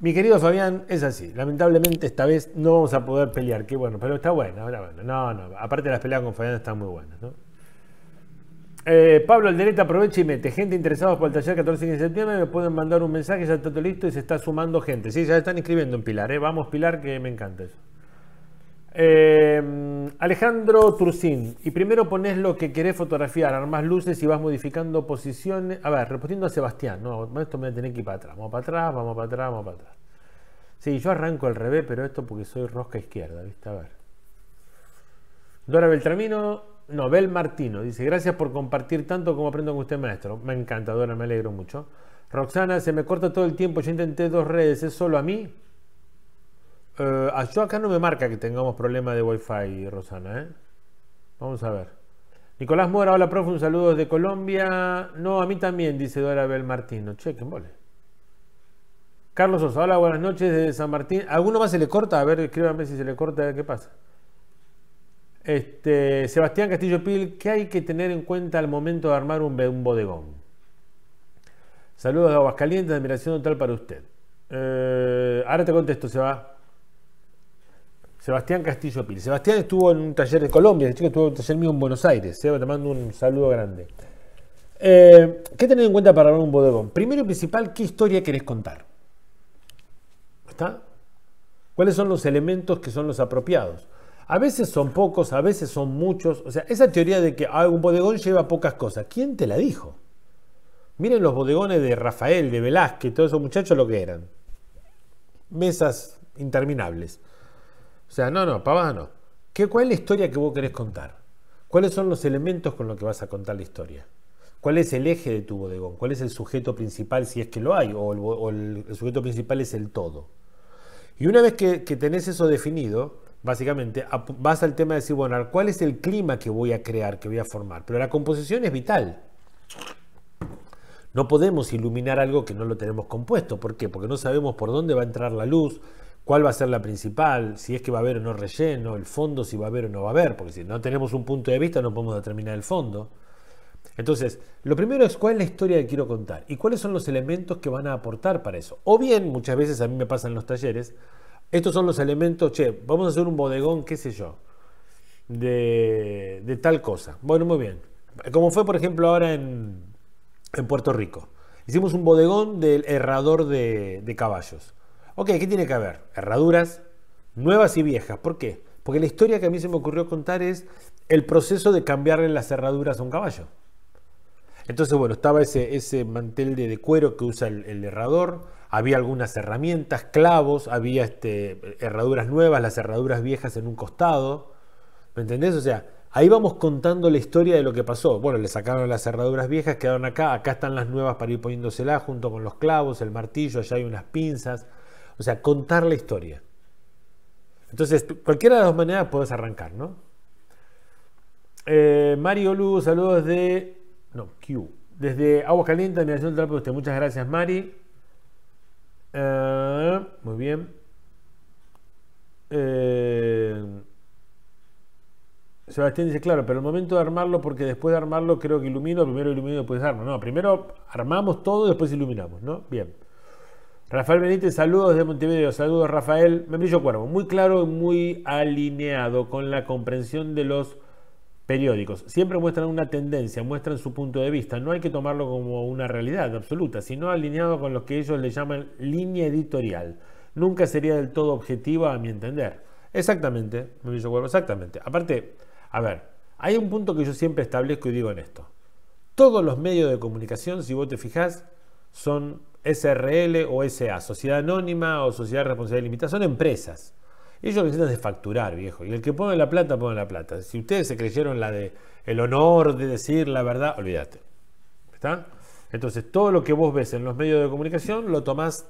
Mi querido Fabián, es así. Lamentablemente esta vez no vamos a poder pelear, qué bueno, pero está bueno, ahora No, no, aparte las peleas con Fabián están muy buenas, ¿no? Eh, Pablo Alderete aprovecha y mete. Gente interesada por el taller 14 de septiembre, me pueden mandar un mensaje, ya está todo listo y se está sumando gente. Sí, ya están inscribiendo en Pilar, ¿eh? Vamos Pilar, que me encanta eso. Em, Alejandro Turcín, y primero pones lo que querés fotografiar, armas luces y vas modificando posiciones. A ver, repitiendo a Sebastián, no, esto me voy a tener que ir para atrás. Vamos para atrás, vamos para atrás, vamos para atrás. Sí, yo arranco al revés, pero esto porque soy rosca izquierda, ¿viste? A ver. Dora Beltramino, no, Bel Martino, dice, gracias por compartir tanto como aprendo con usted, maestro. Me encanta, Dora, me alegro mucho. Roxana, se me corta todo el tiempo, yo intenté dos redes, ¿es solo a mí? Eh, yo acá no me marca que tengamos problemas de wifi, Rosana. ¿eh? Vamos a ver. Nicolás Mora, hola profe, un saludo desde Colombia. No, a mí también, dice Dora Martín. No, chequen mole. Carlos Sosa, hola, buenas noches desde San Martín. ¿Alguno más se le corta? A ver, escríbame si se le corta, qué pasa. Este, Sebastián Castillo Pil, ¿qué hay que tener en cuenta al momento de armar un, bodegón? Saludos de Aguascalientes, admiración total para usted. Eh, ahora te contesto, se va. Sebastián Castillo Pil. Sebastián estuvo en un taller de Colombia, el chico estuvo en un taller mío en Buenos Aires. te mando un saludo grande. Eh, ¿Qué tener en cuenta para armar un bodegón? Primero y principal, ¿qué historia querés contar? ¿Está? ¿Cuáles son los elementos que son los apropiados? A veces son pocos, a veces son muchos. O sea, esa teoría de que ah, un bodegón lleva pocas cosas, ¿quién te la dijo? Miren los bodegones de Rafael, de Velázquez, todos esos muchachos lo que eran. Mesas interminables. O sea, no, no, Pavano. no. ¿Cuál es la historia que vos querés contar? ¿Cuáles son los elementos con los que vas a contar la historia? ¿Cuál es el eje de tu bodegón? ¿Cuál es el sujeto principal, si es que lo hay? ¿O el, sujeto principal es el todo? Y una vez que tenés eso definido, básicamente vas al tema de decir, bueno, ¿cuál es el clima que voy a crear, que voy a formar? Pero la composición es vital. No podemos iluminar algo que no lo tenemos compuesto. ¿Por qué? Porque no sabemos por dónde va a entrar la luz, cuál va a ser la principal, si es que va a haber o no relleno, el fondo si va a haber o no va a haber, porque si no tenemos un punto de vista no podemos determinar el fondo. Entonces, lo primero es cuál es la historia que quiero contar y cuáles son los elementos que van a aportar para eso. O bien, muchas veces a mí me pasan en los talleres, estos son los elementos, che, vamos a hacer un bodegón, qué sé yo, de, tal cosa. Bueno, muy bien. Como fue, por ejemplo, ahora en, Puerto Rico. Hicimos un bodegón del herrador de caballos. Ok, ¿qué tiene que haber? Herraduras nuevas y viejas. ¿Por qué? Porque la historia que a mí se me ocurrió contar es el proceso de cambiarle las herraduras a un caballo. Entonces, bueno, estaba ese, ese mantel de, cuero que usa el, herrador, había algunas herramientas, clavos, había este, herraduras nuevas, las herraduras viejas en un costado. ¿Me entendés? O sea, ahí vamos contando la historia de lo que pasó. Bueno, le sacaron las herraduras viejas, quedaron acá, acá están las nuevas para ir poniéndoselas junto con los clavos, el martillo, allá hay unas pinzas. O sea, contar la historia. Entonces, cualquiera de las dos maneras puedes arrancar, ¿no? Eh, Mari Mario Lu, saludos de. No, Q. Desde Agua Caliente, admiración Trapo de usted. Muchas gracias, Mari. Eh, muy bien. Eh, Sebastián dice, claro, pero el momento de armarlo, porque después de armarlo creo que ilumino, primero ilumino, después armo. No, primero armamos todo, y después iluminamos, ¿no? Bien. Rafael Benítez, saludos de Montevideo, saludos Rafael. Membrillo Cuervo, muy claro y muy alineado con la comprensión de los periódicos. Siempre muestran una tendencia, muestran su punto de vista. No hay que tomarlo como una realidad absoluta, sino alineado con lo que ellos le llaman línea editorial. Nunca sería del todo objetiva a mi entender. Exactamente, Membrillo Cuervo, exactamente. Aparte, a ver, hay un punto que yo siempre establezco y digo en esto. Todos los medios de comunicación, si vos te fijás, son SRL o SA, sociedad anónima o sociedad de responsabilidad limitada, son empresas. Ellos necesitan de facturar, viejo. Y el que pone la plata, pone la plata. Si ustedes se creyeron la de el honor de decir la verdad, olvídate. ¿Está? Entonces, todo lo que vos ves en los medios de comunicación lo tomás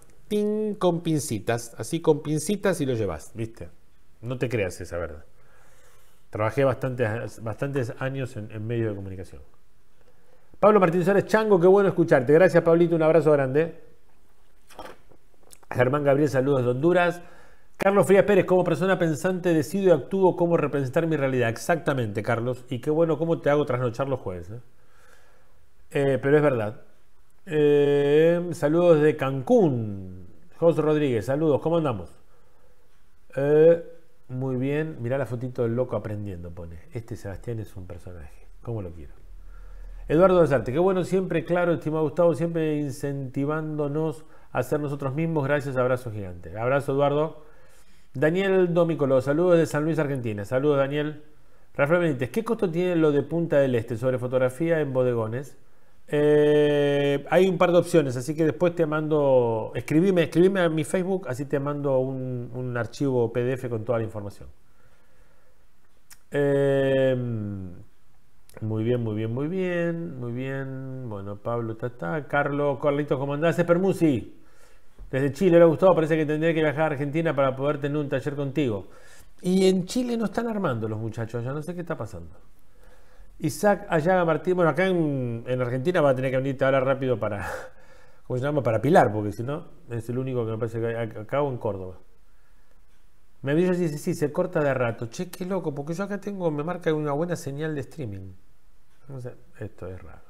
con pincitas, así con pincitas y lo llevas, ¿viste? No te creas esa verdad. Trabajé bastantes, bastantes años en, medios de comunicación. Pablo Martínez Chango, qué bueno escucharte. Gracias, Pablito, un abrazo grande. Germán Gabriel, saludos de Honduras. Carlos Frías Pérez, como persona pensante, decido y actúo como representar mi realidad. Exactamente, Carlos. Y qué bueno cómo te hago trasnochar los jueves. Eh? Eh, pero es verdad. Eh, saludos de Cancún. José Rodríguez, saludos. ¿Cómo andamos? muy bien. Mirá la fotito del loco aprendiendo, pone. Este Sebastián es un personaje. ¿Cómo lo quiero? Eduardo Desarte, qué bueno, siempre claro, estimado Gustavo, siempre incentivándonos hacer nosotros mismos. Gracias, abrazo gigante. Abrazo, Eduardo. Daniel Domicolo, saludos de San Luis, Argentina. Saludos, Daniel. Rafael Benítez, ¿qué costo tiene lo de Punta del Este sobre fotografía en bodegones? Eh, hay un par de opciones, así que después te mando, escribime, escribime a mi Facebook, así te mando un, archivo PDF con toda la información. Em, muy bien, muy bien, muy bien, muy bien. Bueno, Pablo, está, Carlos, Carlitos, ¿cómo andás? Permusi. Desde Chile, ha gustado, parece que tendría que viajar a Argentina para poder tener un taller contigo. Y en Chile no están armando los muchachos, ya no sé qué está pasando. Isaac allá Martín, bueno, acá en, Argentina va a tener que venirte ahora rápido para, ¿cómo se llama? Para Pilar, porque si no, es el único que me parece que hay acá o en Córdoba. Me dice, sí, sí, se corta de rato. Che, qué loco, porque yo acá tengo, me marca una buena señal de streaming. No sé, esto es raro.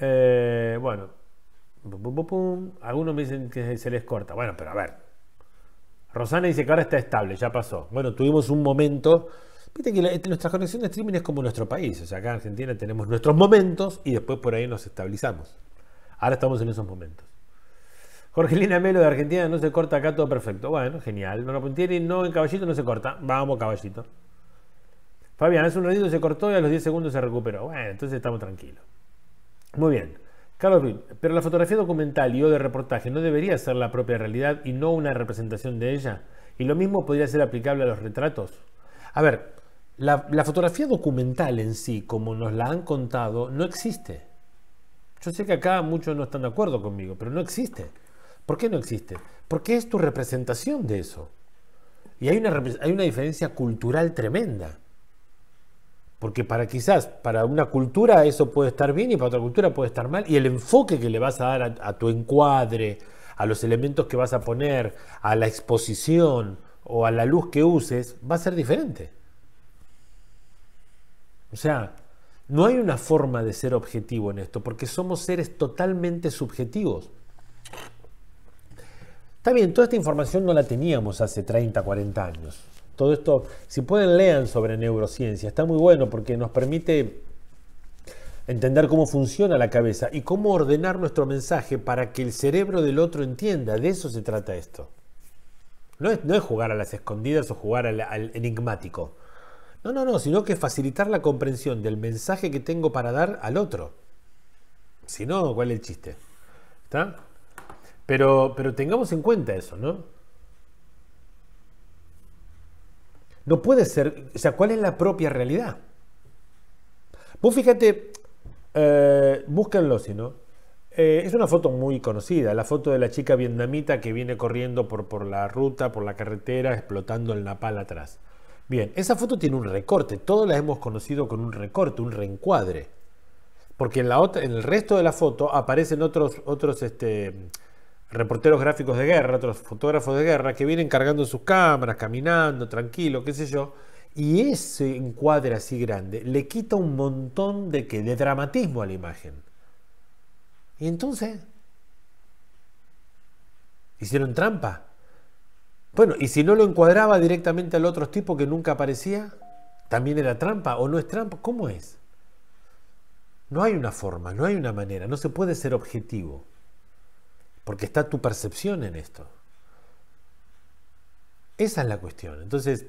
Eh, bueno, algunos me dicen que se les corta. Bueno, pero a ver. Rosana dice que ahora está estable, ya pasó. Bueno, tuvimos un momento. Viste que nuestras nuestra conexión de streaming es como nuestro país. O sea, acá en Argentina tenemos nuestros momentos y después por ahí nos estabilizamos. Ahora estamos en esos momentos. Jorgelina Melo de Argentina no se corta acá todo perfecto. Bueno, genial. No no en caballito no se corta. Vamos, caballito. Fabián, hace un ratito se cortó y a los 10 segundos se recuperó. Bueno, entonces estamos tranquilos. Muy bien. Carlos pero la fotografía documental y o de reportaje no debería ser la propia realidad y no una representación de ella. Y lo mismo podría ser aplicable a los retratos. A ver, la, fotografía documental en sí, como nos la han contado, no existe. Yo sé que acá muchos no están de acuerdo conmigo, pero no existe. ¿Por qué no existe? Porque es tu representación de eso. Y hay una, hay una diferencia cultural tremenda. Porque para quizás, para una cultura eso puede estar bien y para otra cultura puede estar mal. Y el enfoque que le vas a dar a, tu encuadre, a los elementos que vas a poner, a la exposición o a la luz que uses, va a ser diferente. O sea, no hay una forma de ser objetivo en esto, porque somos seres totalmente subjetivos. Está bien, toda esta información no la teníamos hace 30, 40 años. Todo esto, si pueden, lean sobre neurociencia. Está muy bueno porque nos permite entender cómo funciona la cabeza y cómo ordenar nuestro mensaje para que el cerebro del otro entienda. De eso se trata esto. No es, no es jugar a las escondidas o jugar al, enigmático. No, no, no, sino que facilitar la comprensión del mensaje que tengo para dar al otro. Si no, ¿cuál es el chiste? ¿Está? Pero, pero tengamos en cuenta eso, ¿no? No puede ser, o sea, ¿cuál es la propia realidad? Vos fíjate, eh, búsquenlo si no. Eh, es una foto muy conocida, la foto de la chica vietnamita que viene corriendo por, por la ruta, por la carretera, explotando el napal atrás. Bien, esa foto tiene un recorte, todos la hemos conocido con un recorte, un reencuadre. Porque en, la el resto de la foto aparecen otros, otros este, reporteros gráficos de guerra, otros fotógrafos de guerra que vienen cargando sus cámaras, caminando, tranquilo, qué sé yo. Y ese encuadre así grande le quita un montón de, que de dramatismo a la imagen. Y entonces, hicieron trampa. Bueno, y si no lo encuadraba directamente al otro tipo que nunca aparecía, también era trampa o no es trampa, ¿cómo es? No hay una forma, no hay una manera, no se puede ser objetivo porque está tu percepción en esto. Esa es la cuestión. Entonces,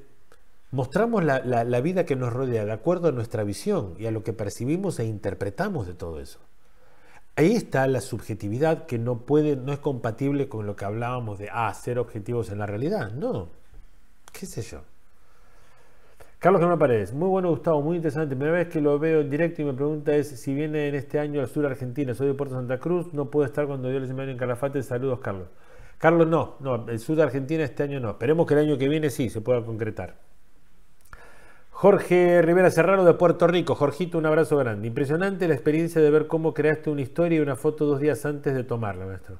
mostramos la, vida que nos rodea de acuerdo a nuestra visión y a lo que percibimos e interpretamos de todo eso. Ahí está la subjetividad que no puede, no es compatible con lo que hablábamos de hacer ah, ser objetivos en la realidad. No, qué sé yo. Carlos Germán Paredes, muy bueno Gustavo, muy interesante. Primera vez que lo veo en directo y me pregunta es si viene en este año al sur Argentina. Soy de Puerto Santa Cruz, no puedo estar cuando dio el seminario en Calafate. Saludos, Carlos. Carlos, no, no, el sur de Argentina este año no. Esperemos que el año que viene sí se pueda concretar. Jorge Rivera Serrano de Puerto Rico. Jorgito, un abrazo grande. Impresionante la experiencia de ver cómo creaste una historia y una foto dos días antes de tomarla, maestro.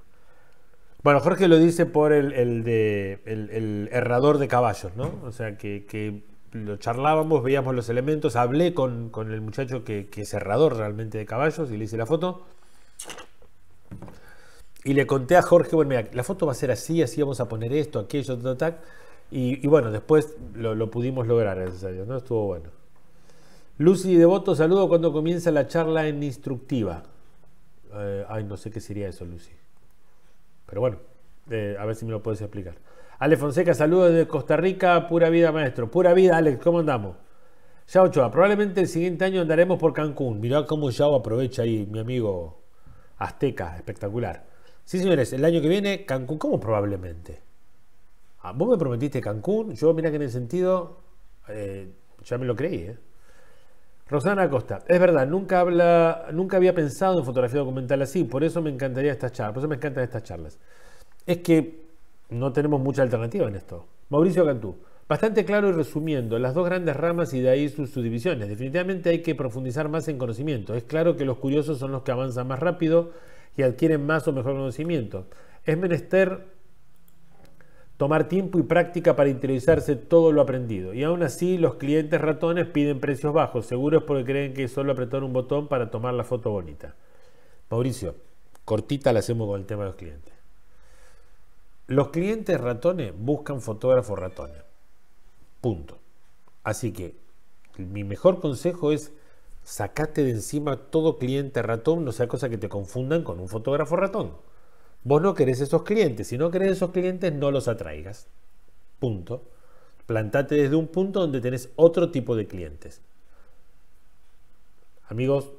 Bueno, Jorge lo dice por el, de, el, herrador de caballos, ¿no? O sea, que, que lo charlábamos, veíamos los elementos, hablé con, el muchacho que, es cerrador realmente de caballos y le hice la foto. Y le conté a Jorge, bueno, mira, la foto va a ser así, así vamos a poner esto, aquello, tac, tac. Y, bueno, después lo, pudimos lograr, ¿no? Estuvo bueno. Lucy Devoto, saludo cuando comienza la charla en instructiva. Eh, ay, no sé qué sería eso, Lucy. Pero bueno, eh, a ver si me lo puedes explicar. Ale Fonseca, saludos desde Costa Rica, pura vida maestro. Pura vida, Alex, ¿cómo andamos? Yao Ochoa, probablemente el siguiente año andaremos por Cancún. Mirá cómo Yao aprovecha ahí, mi amigo Azteca, espectacular. Sí, señores, el año que viene, Cancún, ¿cómo probablemente? Ah, vos me prometiste Cancún, yo mirá que en el sentido, eh, ya me lo creí, ¿eh? Rosana Acosta, es verdad, nunca, habla, nunca había pensado en fotografía documental así, por eso me encantaría estas charlas, por eso me encantan estas charlas. Es que no tenemos mucha alternativa en esto. Mauricio Cantú. Bastante claro y resumiendo, las dos grandes ramas y de ahí sus subdivisiones. Definitivamente hay que profundizar más en conocimiento. Es claro que los curiosos son los que avanzan más rápido y adquieren más o mejor conocimiento. Es menester tomar tiempo y práctica para interiorizarse todo lo aprendido. Y aún así los clientes ratones piden precios bajos, seguros porque creen que solo apretaron un botón para tomar la foto bonita. Mauricio, cortita la hacemos con el tema de los clientes. Los clientes ratones buscan fotógrafos ratones. Punto. Así que mi mejor consejo es sacate de encima todo cliente ratón, no sea cosa que te confundan con un fotógrafo ratón. Vos no querés esos clientes, si no querés esos clientes no los atraigas. Punto. Plantate desde un punto donde tenés otro tipo de clientes. Amigos,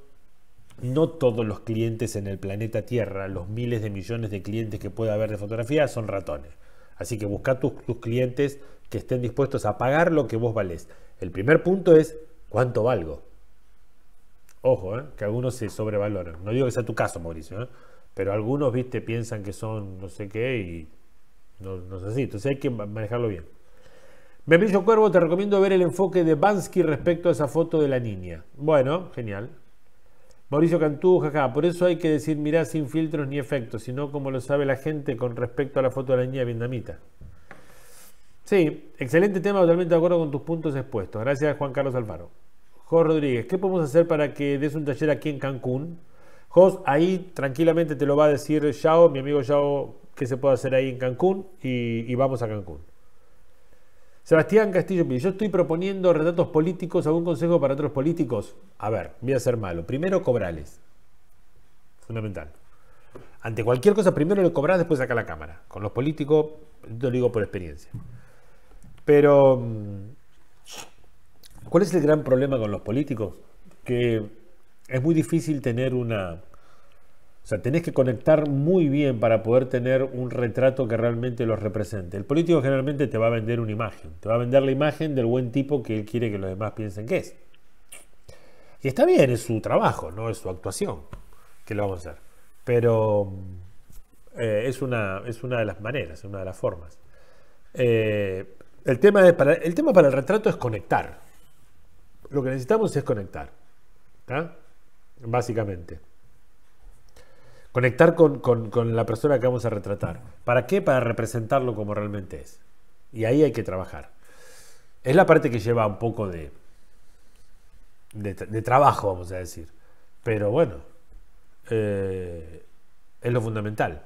no todos los clientes en el planeta Tierra, los miles de millones de clientes que puede haber de fotografía, son ratones. Así que busca tus, clientes que estén dispuestos a pagar lo que vos valés. El primer punto es cuánto valgo. Ojo, ¿eh? que algunos se sobrevaloran. No digo que sea tu caso, Mauricio, ¿eh? pero algunos, viste, piensan que son no sé qué y no, sé si. así. Entonces hay que manejarlo bien. Membrillo Cuervo, te recomiendo ver el enfoque de Bansky respecto a esa foto de la niña. Bueno, genial. Mauricio Cantú, jaja, por eso hay que decir mirá sin filtros ni efectos, sino como lo sabe la gente con respecto a la foto de la niña vietnamita. Sí, excelente tema, totalmente de acuerdo con tus puntos expuestos. Gracias Juan Carlos Álvaro. Jos Rodríguez, ¿qué podemos hacer para que des un taller aquí en Cancún? Jos, ahí tranquilamente te lo va a decir Yao, mi amigo Yao, qué se puede hacer ahí en Cancún y vamos a Cancún. Sebastián Castillo yo estoy proponiendo retratos políticos, un consejo para otros políticos. A ver, voy a ser malo. Primero, cobrales. Fundamental. Ante cualquier cosa, primero le cobras, después saca la cámara. Con los políticos, te lo digo por experiencia. Pero, mm, ¿cuál es el gran problema con los políticos? Que es muy difícil tener una sea, tenés que conectar muy bien para poder tener un retrato que realmente los represente. El político generalmente te va a vender una imagen, te va a vender la imagen del buen tipo que él quiere que los demás piensen que es. Y está bien, es su trabajo, no es su actuación, que lo vamos a hacer. Pero eh, es, una, es una de las maneras, una de las formas. Eh, el, tema para, el tema para el retrato es conectar. Lo que necesitamos es conectar. ¿ah? Básicamente. Conectar con, la persona que vamos a retratar. ¿Para qué? Para representarlo como realmente es. Y ahí hay que trabajar. Es la parte que lleva un poco de, de, trabajo, vamos a decir. Pero bueno, eh, es lo fundamental.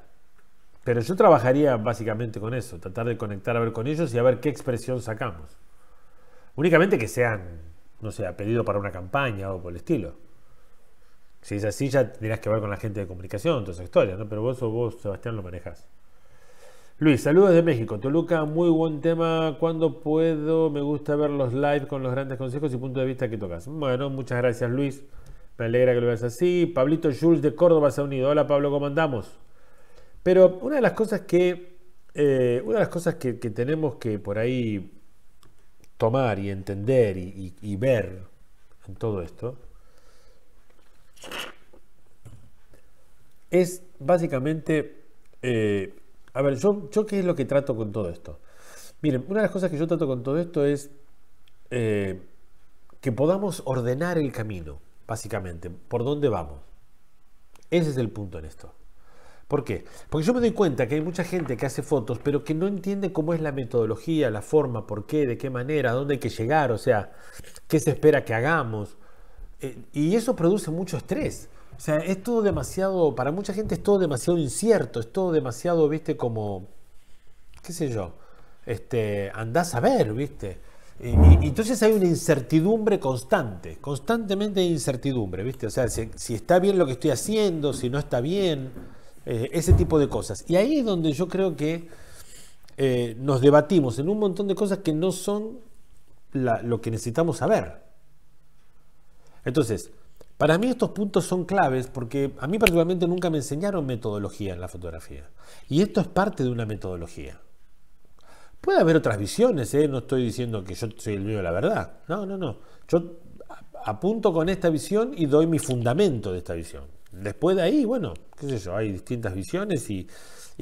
Pero yo trabajaría básicamente con eso, tratar de conectar a ver con ellos y a ver qué expresión sacamos. Únicamente que sean, no sé, pedido para una campaña o por el estilo. Si es así, ya tendrás que ver con la gente de comunicación, entonces historia ¿no? Pero vos o vos, Sebastián, lo manejas. Luis, saludos de México. Toluca, muy buen tema. ¿Cuándo puedo, me gusta ver los live con los grandes consejos y puntos de vista que tocas. Bueno, muchas gracias, Luis. Me alegra que lo veas así. Pablito Jules de Córdoba se ha unido. Hola, Pablo, ¿cómo andamos? Pero una de las cosas que, eh, una de las cosas que, tenemos que por ahí tomar y entender y ver en todo esto es básicamente, eh, a ver, yo, yo qué es lo que trato con todo esto. Miren, una de las cosas que yo trato con todo esto es eh, que podamos ordenar el camino, básicamente, por dónde vamos. Ese es el punto en esto. ¿Por qué? Porque yo me doy cuenta que hay mucha gente que hace fotos, pero que no entiende cómo es la metodología, la forma, por qué, de qué manera, dónde hay que llegar, o sea, qué se espera que hagamos. Eh, y eso produce mucho estrés. O sea, es todo demasiado, para mucha gente es todo demasiado incierto, es todo demasiado, viste, como, qué sé yo, este, andás a ver, viste. Y, entonces hay una incertidumbre constante, constantemente hay incertidumbre, ¿viste? O sea, si, está bien lo que estoy haciendo, si no está bien, eh, ese tipo de cosas. Y ahí es donde yo creo que eh, nos debatimos en un montón de cosas que no son lo que necesitamos saber. Entonces, para mí estos puntos son claves porque a mí particularmente nunca me enseñaron metodología en la fotografía. Y esto es parte de una metodología. Puede haber otras visiones, ¿eh? no estoy diciendo que yo soy el mío de la verdad. No, no, no. Yo apunto con esta visión y doy mi fundamento de esta visión. Después de ahí, bueno, qué sé yo, hay distintas visiones y,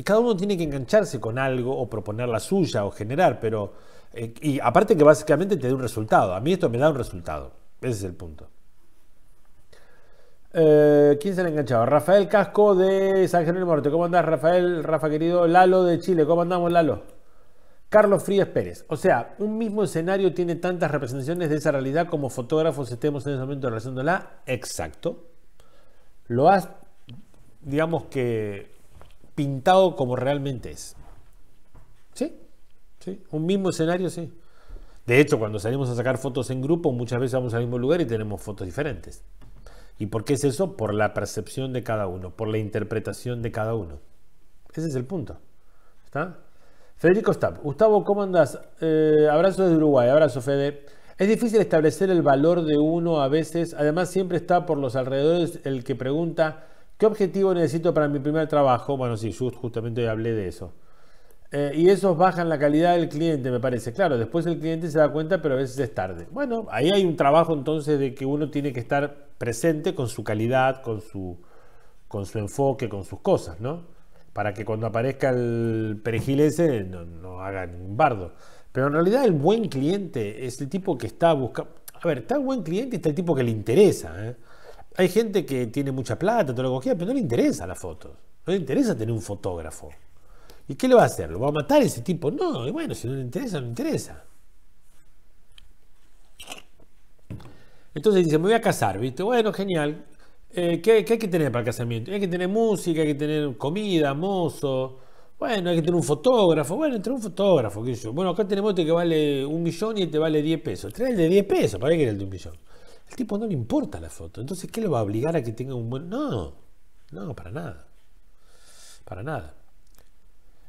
cada uno tiene que engancharse con algo o proponer la suya o generar, pero... Eh, y aparte que básicamente te dé un resultado. A mí esto me da un resultado. Ese es el punto. Eh, ¿Quién se le ha enganchado? Rafael Casco de San Jerónimo Norte. ¿Cómo andás, Rafael? Rafa querido. Lalo de Chile. ¿Cómo andamos, Lalo? Carlos Frías Pérez. O sea, un mismo escenario tiene tantas representaciones de esa realidad como fotógrafos estemos en ese momento relacionándola. Exacto. Lo has, digamos que, pintado como realmente es. ¿Sí? ¿Sí? Un mismo escenario, sí. De hecho, cuando salimos a sacar fotos en grupo, muchas veces vamos al mismo lugar y tenemos fotos diferentes. ¿Y por qué es eso? Por la percepción de cada uno, por la interpretación de cada uno. Ese es el punto. ¿Está? Federico Stab. Gustavo, ¿cómo andas? Eh, abrazo desde Uruguay, abrazo Fede. Es difícil establecer el valor de uno a veces, además siempre está por los alrededores el que pregunta, ¿qué objetivo necesito para mi primer trabajo? Bueno, sí, justamente justamente hablé de eso. Eh, y esos bajan la calidad del cliente, me parece. Claro, después el cliente se da cuenta, pero a veces es tarde. Bueno, ahí hay un trabajo entonces de que uno tiene que estar presente con su calidad, con su, con su enfoque, con sus cosas, ¿no? Para que cuando aparezca el perejil ese no, haga ningún bardo. Pero en realidad el buen cliente es el tipo que está buscando... A ver, está el buen cliente, está el tipo que le interesa. ¿eh? Hay gente que tiene mucha plata, todo lo que pero no le interesa las fotos. No le interesa tener un fotógrafo. ¿Y qué le va a hacer? ¿Lo va a matar ese tipo? No, y bueno, si no le interesa, no le interesa. Entonces dice, me voy a casar, ¿viste? Bueno, genial. Eh, ¿qué, hay que tener para el casamiento? Hay que tener música, hay que tener comida, mozo. Bueno, hay que tener un fotógrafo. Bueno, entre un fotógrafo, qué sé yo. Bueno, acá tenemos este que vale un millón y este vale 10 pesos. Trae el de 10 pesos, ¿para qué era el de un millón? El tipo no le importa la foto. Entonces, ¿qué le va a obligar a que tenga un buen...? No, no, para nada. Para nada.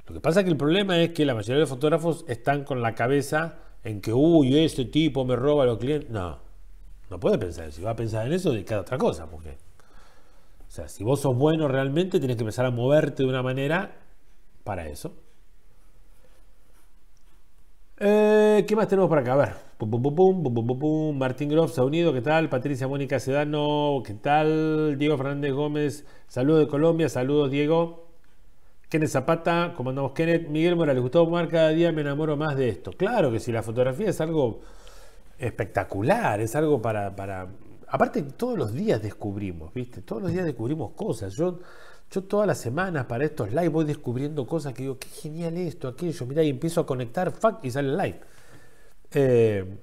Lo que pasa es que el problema es que la mayoría de los fotógrafos están con la cabeza en que, uy, este tipo me roba a los clientes. No, no puede pensar Si va a pensar en eso, dedica a otra cosa. Porque, o sea, si vos sos bueno realmente, tienes que empezar a moverte de una manera para eso. Eh, ¿Qué más tenemos para acá? A ver. Pum, pum, pum, pum Martín Groff se ha unido. ¿Qué tal? Patricia Mónica Sedano. ¿Qué tal? Diego Fernández Gómez. Saludos de Colombia. Saludos, Diego. Kenneth Zapata, como andamos Kenneth, Miguel Morales, Gustavo Mar, cada día me enamoro más de esto. Claro que sí, la fotografía es algo espectacular, es algo para, Aparte, todos los días descubrimos, ¿viste? Todos los días descubrimos cosas. Yo, yo todas las semanas para estos live voy descubriendo cosas que digo, qué genial esto, aquello. Mira, y empiezo a conectar, fuck, y sale el live. Eh,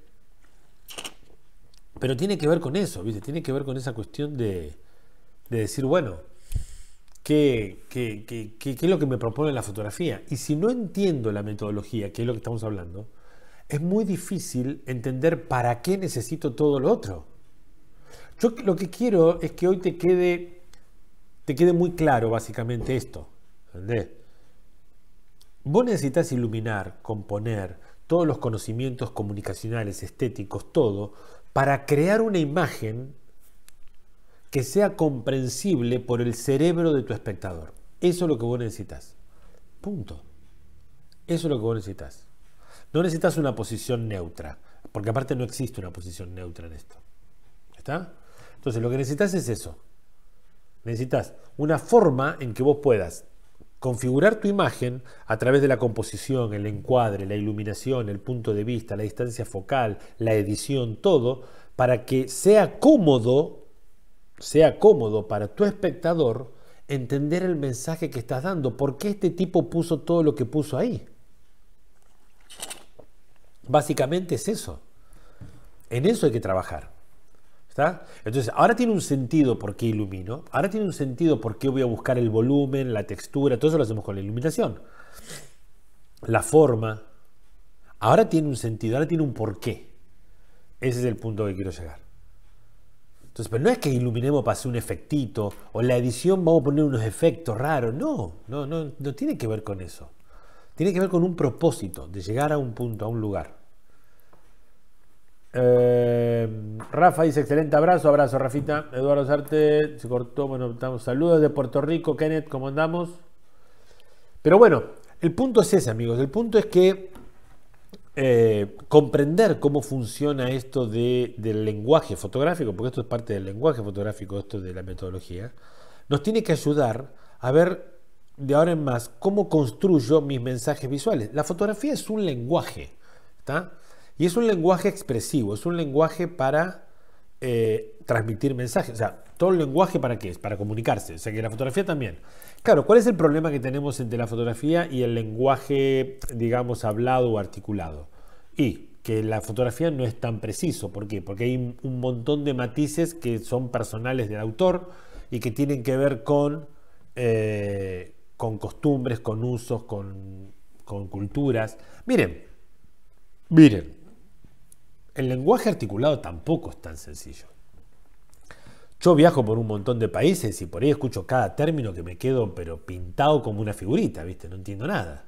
pero tiene que ver con eso, ¿viste? Tiene que ver con esa cuestión de, de decir, bueno, qué, es lo que me propone la fotografía. Y si no entiendo la metodología, que es lo que estamos hablando, es muy difícil entender para qué necesito todo lo otro. Yo lo que quiero es que hoy te quede, te quede muy claro básicamente esto. Vos necesitas iluminar, componer, todos los conocimientos comunicacionales, estéticos, todo, para crear una imagen que sea comprensible por el cerebro de tu espectador. Eso es lo que vos necesitas. Punto. Eso es lo que vos necesitas. No necesitas una posición neutra, porque aparte no existe una posición neutra en esto. ¿Está? Entonces lo que necesitas es eso. Necesitas una forma en que vos puedas configurar tu imagen a través de la composición, el encuadre, la iluminación, el punto de vista, la distancia focal, la edición, todo, para que sea cómodo sea cómodo para tu espectador entender el mensaje que estás dando. ¿Por qué este tipo puso todo lo que puso ahí? Básicamente es eso. En eso hay que trabajar. ¿Está? Entonces, ahora tiene un sentido por qué ilumino, ahora tiene un sentido por qué voy a buscar el volumen, la textura, todo eso lo hacemos con la iluminación. La forma, ahora tiene un sentido, ahora tiene un porqué. Ese es el punto que quiero llegar. Entonces, pero no es que iluminemos para hacer un efectito o la edición vamos a poner unos efectos raros, no, no, no, no tiene que ver con eso. Tiene que ver con un propósito de llegar a un punto, a un lugar. Eh, Rafa dice, excelente abrazo, abrazo Rafita. Eduardo Sarte se cortó, bueno, estamos saludos de Puerto Rico, Kenneth, ¿cómo andamos? Pero bueno, el punto es ese, amigos, el punto es que eh, comprender cómo funciona esto del lenguaje fotográfico, porque esto es parte del lenguaje fotográfico, esto de la metodología, nos tiene que ayudar a ver de ahora en más cómo construyo mis mensajes visuales. La fotografía es un lenguaje, Y es un lenguaje expresivo, es un lenguaje para eh, transmitir mensajes. O sea, todo el lenguaje para qué es? Para comunicarse. O sea, que la fotografía también. Claro, ¿cuál es el problema que tenemos entre la fotografía y el lenguaje, digamos, hablado o articulado? Y que la fotografía no es tan preciso. ¿Por qué? Porque hay un montón de matices que son personales del autor y que tienen que ver con, eh, con costumbres, con usos, con culturas. Miren, miren, el lenguaje articulado tampoco es tan sencillo. Yo viajo por un montón de países y por ahí escucho cada término que me quedo pero pintado como una figurita, ¿viste? No entiendo nada.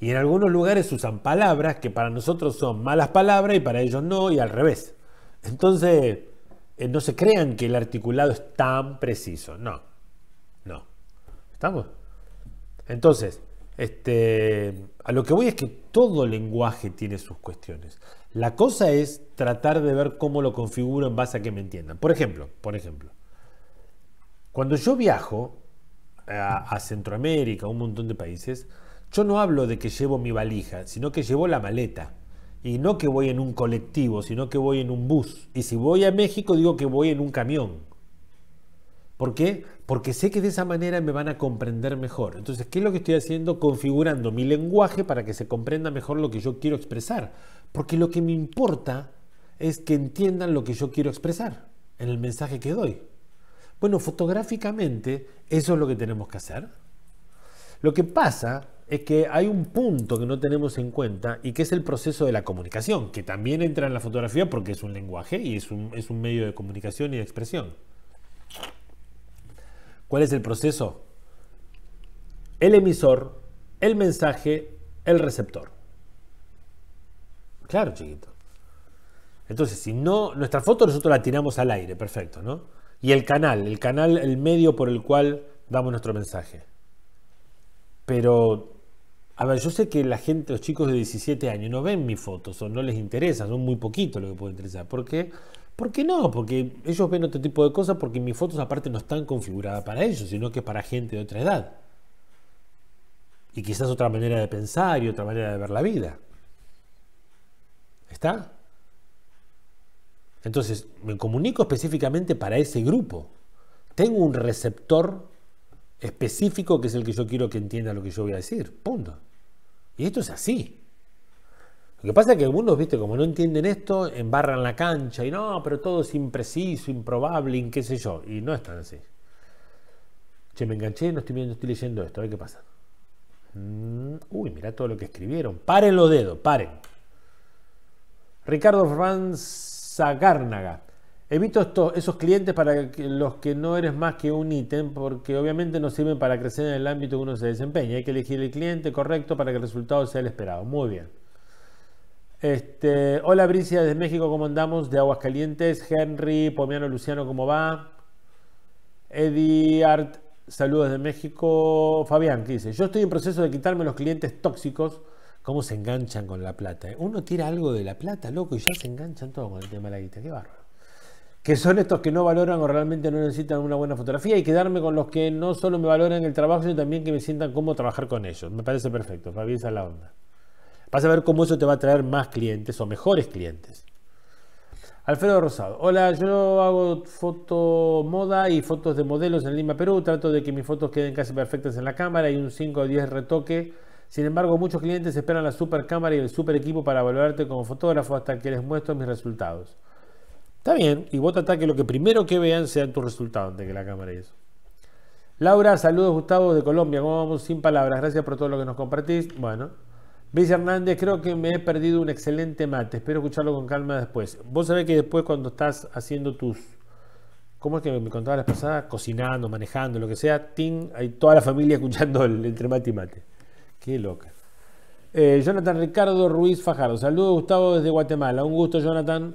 Y en algunos lugares usan palabras que para nosotros son malas palabras y para ellos no, y al revés. Entonces, eh, no se crean que el articulado es tan preciso. No. No. ¿Estamos? Entonces, este, a lo que voy es que todo lenguaje tiene sus cuestiones. La cosa es tratar de ver cómo lo configuro en base a que me entiendan. Por ejemplo, por ejemplo, cuando yo viajo eh, a, a Centroamérica, a un montón de países, yo no hablo de que llevo mi valija, sino que llevo la maleta. Y no que voy en un colectivo, sino que voy en un bus. Y si voy a México, digo que voy en un camión. ¿Por qué? porque sé que de esa manera me van a comprender mejor. Entonces, ¿qué es lo que estoy haciendo? Configurando mi lenguaje para que se comprenda mejor lo que yo quiero expresar, porque lo que me importa es que entiendan lo que yo quiero expresar en el mensaje que doy. Bueno, fotográficamente eso es lo que tenemos que hacer. Lo que pasa es que hay un punto que no tenemos en cuenta y que es el proceso de la comunicación, que también entra en la fotografía porque es un lenguaje y es un, es un medio de comunicación y de expresión. ¿Cuál es el proceso? El emisor, el mensaje, el receptor. Claro, chiquito. Entonces, si no, nuestra foto nosotros la tiramos al aire, perfecto, ¿no? Y el canal, el canal, el medio por el cual damos nuestro mensaje. Pero, a ver, yo sé que la gente, los chicos de 17 años, no ven mis fotos o no les interesa, son muy poquitos lo que puede interesar. ¿Por qué? ¿Por qué no? Porque ellos ven otro tipo de cosas porque mis fotos aparte no están configuradas para ellos, sino que es para gente de otra edad. Y quizás otra manera de pensar y otra manera de ver la vida. ¿Está? Entonces, me comunico específicamente para ese grupo. Tengo un receptor específico que es el que yo quiero que entienda lo que yo voy a decir. Punto. Y esto es así. Lo que pasa es que algunos, viste, como no entienden esto, embarran la cancha y no, pero todo es impreciso, improbable, y qué sé yo. Y no es tan así. Che, me enganché, no estoy, viendo, estoy leyendo esto, a ver qué pasa. Mm, uy, mirá todo lo que escribieron. Paren los dedos, paren. Ricardo Franzagárnaga. Evito estos, esos clientes para los que no eres más que un ítem, porque obviamente no sirven para crecer en el ámbito que uno se desempeña. Hay que elegir el cliente correcto para que el resultado sea el esperado. Muy bien. Este, hola Bricia desde México, ¿cómo andamos? De Aguascalientes, Henry, Pomiano Luciano, ¿cómo va? Eddie Art, saludos de México. Fabián, ¿qué dice? Yo estoy en proceso de quitarme los clientes tóxicos. ¿Cómo se enganchan con la plata? Eh? Uno tira algo de la plata, loco, y ya se enganchan todo con el tema de la guita. Qué bárbaro. Que son estos que no valoran o realmente no necesitan una buena fotografía y quedarme con los que no solo me valoran el trabajo, sino también que me sientan cómo trabajar con ellos. Me parece perfecto, Fabián, esa es la onda. Vas a ver cómo eso te va a traer más clientes o mejores clientes. Alfredo Rosado. Hola, yo hago foto moda y fotos de modelos en Lima, Perú. Trato de que mis fotos queden casi perfectas en la cámara y un 5 o 10 retoque. Sin embargo, muchos clientes esperan la super cámara y el super equipo para evaluarte como fotógrafo hasta que les muestro mis resultados. Está bien, y vos trata que lo que primero que vean sean tus resultados antes que la cámara y eso. Laura, saludos Gustavo de Colombia. ¿Cómo vamos? Sin palabras. Gracias por todo lo que nos compartís. Bueno, Bella Hernández, creo que me he perdido un excelente mate. Espero escucharlo con calma después. Vos sabés que después cuando estás haciendo tus... ¿Cómo es que me contabas las pasadas? Cocinando, manejando, lo que sea. Ting, hay toda la familia escuchando el, entre mate y mate. Qué loca. Eh, Jonathan Ricardo Ruiz Fajardo. Saludos Gustavo desde Guatemala. Un gusto, Jonathan.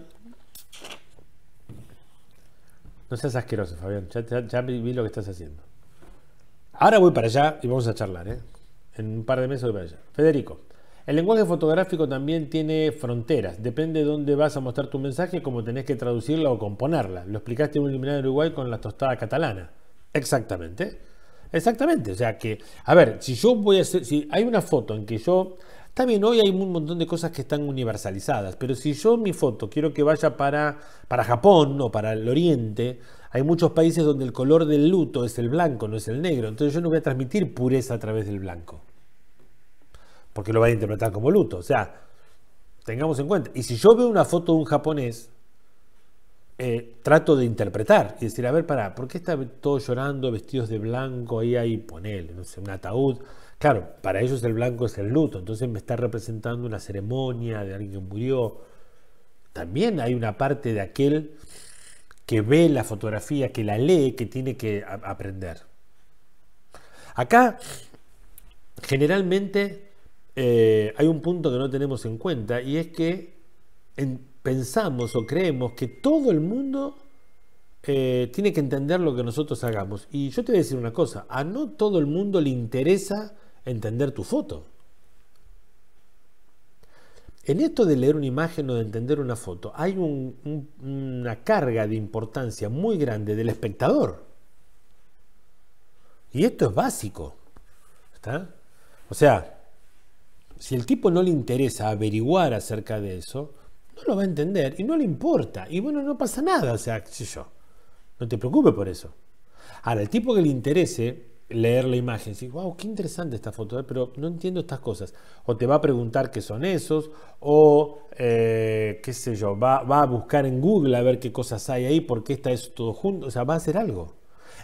No seas asqueroso, Fabián. Ya, ya vi lo que estás haciendo. Ahora voy para allá y vamos a charlar. ¿eh? En un par de meses voy para allá. Federico. El lenguaje fotográfico también tiene fronteras, depende de dónde vas a mostrar tu mensaje, cómo tenés que traducirla o componerla. Lo explicaste en un iluminado de Uruguay con la tostada catalana. Exactamente. Exactamente. O sea que, a ver, si yo voy a hacer, si hay una foto en que yo, está bien, hoy hay un montón de cosas que están universalizadas, pero si yo mi foto quiero que vaya para, para Japón o para el Oriente, hay muchos países donde el color del luto es el blanco, no es el negro, entonces yo no voy a transmitir pureza a través del blanco porque lo va a interpretar como luto. O sea, tengamos en cuenta. Y si yo veo una foto de un japonés, eh, trato de interpretar y decir, a ver, para... ¿por qué está todo llorando, vestidos de blanco, ahí, ahí, ponele, no un ataúd? Claro, para ellos el blanco es el luto, entonces me está representando una ceremonia de alguien que murió. También hay una parte de aquel que ve la fotografía, que la lee, que tiene que aprender. Acá, generalmente, eh, hay un punto que no tenemos en cuenta y es que pensamos o creemos que todo el mundo eh, tiene que entender lo que nosotros hagamos. Y yo te voy a decir una cosa, a no todo el mundo le interesa entender tu foto. En esto de leer una imagen o de entender una foto, hay una carga de importancia muy grande del espectador. Y esto es básico. O sea, si el tipo no le interesa averiguar acerca de eso, no lo va a entender y no le importa. Y bueno, no pasa nada, o sea, qué yo. No te preocupes por eso. Ahora, el tipo que le interese leer la imagen, sí, wow, qué interesante esta foto, eh, pero no entiendo estas cosas. O te va a preguntar qué son esos, o eh, qué sé yo, va, a buscar en Google a ver qué cosas hay ahí, por qué está eso todo junto, o sea, va a hacer algo.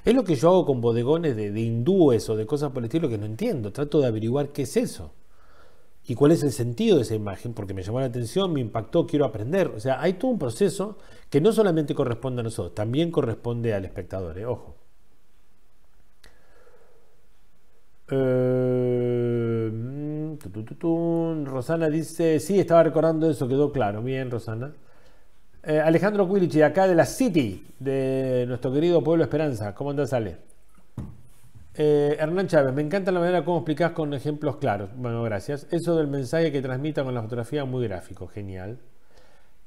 Es lo que yo hago con bodegones de, de hindúes o de cosas por el estilo que no entiendo. Trato de averiguar qué es eso. ¿Y cuál es el sentido de esa imagen? Porque me llamó la atención, me impactó, quiero aprender. O sea, hay todo un proceso que no solamente corresponde a nosotros, también corresponde al espectador, ¿eh? ojo. Eh, Rosana dice, sí, estaba recordando eso, quedó claro. Bien, Rosana. Eh, Alejandro Quilich, de acá de la City, de nuestro querido Pueblo Esperanza. ¿Cómo andas, Ale? Eh, Hernán Chávez, me encanta la manera como explicas con ejemplos claros. Bueno, gracias. Eso del mensaje que transmita con la fotografía, muy gráfico, genial.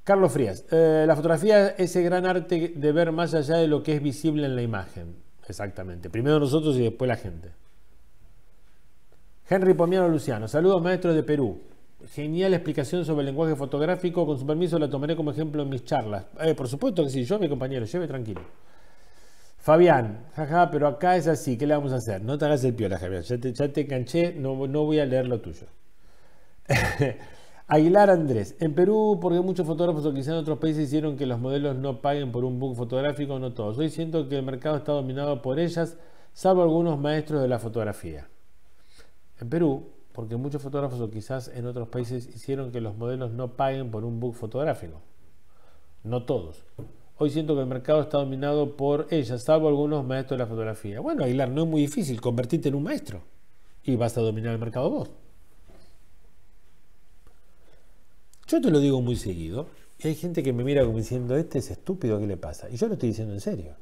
Carlos Frías, eh, la fotografía es ese gran arte de ver más allá de lo que es visible en la imagen. Exactamente. Primero nosotros y después la gente. Henry Pomiano Luciano, saludos maestros de Perú. Genial explicación sobre el lenguaje fotográfico. Con su permiso la tomaré como ejemplo en mis charlas. Eh, por supuesto que sí, yo mi compañero, lleve tranquilo. Fabián, jaja, pero acá es así, ¿qué le vamos a hacer? No te hagas el piola, Fabián, ya te, canché, no, voy a leer lo tuyo. Aguilar Andrés, en Perú, porque muchos fotógrafos o quizás en otros países hicieron que los modelos no paguen por un book fotográfico, no todos. Hoy siento que el mercado está dominado por ellas, salvo algunos maestros de la fotografía. En Perú, porque muchos fotógrafos o quizás en otros países hicieron que los modelos no paguen por un book fotográfico. No todos. Hoy siento que el mercado está dominado por ella, salvo algunos maestros de la fotografía. Bueno, Aguilar, no es muy difícil, convertirte en un maestro y vas a dominar el mercado vos. Yo te lo digo muy seguido y hay gente que me mira como diciendo, este es estúpido, ¿qué le pasa? Y yo lo estoy diciendo en serio.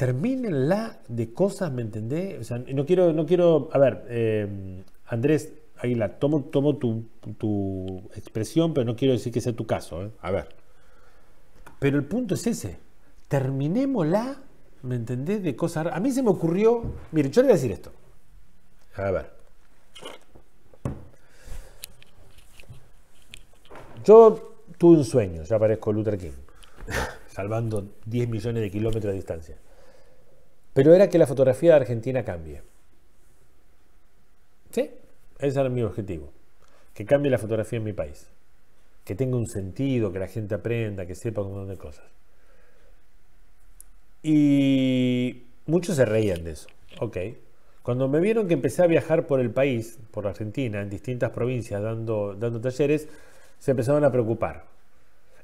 la de cosas, ¿me entendés? O sea, no quiero, no quiero, a ver, eh, Andrés Aguilar, tomo, tomo tu, expresión, pero no quiero decir que sea tu caso, ¿eh? A ver. Pero el punto es ese. Terminémosla, ¿me entendés? De cosas. A mí se me ocurrió. Mire, yo le voy a decir esto. A ver. Yo tuve un sueño, ya aparezco Luther King, salvando 10 millones de kilómetros de distancia. Pero era que la fotografía de Argentina cambie. ¿Sí? Ese era mi objetivo. Que cambie la fotografía en mi país que tenga un sentido, que la gente aprenda, que sepa un montón de cosas. Y muchos se reían de eso. Ok. Cuando me vieron que empecé a viajar por el país, por Argentina, en distintas provincias dando, dando talleres, se empezaron a preocupar.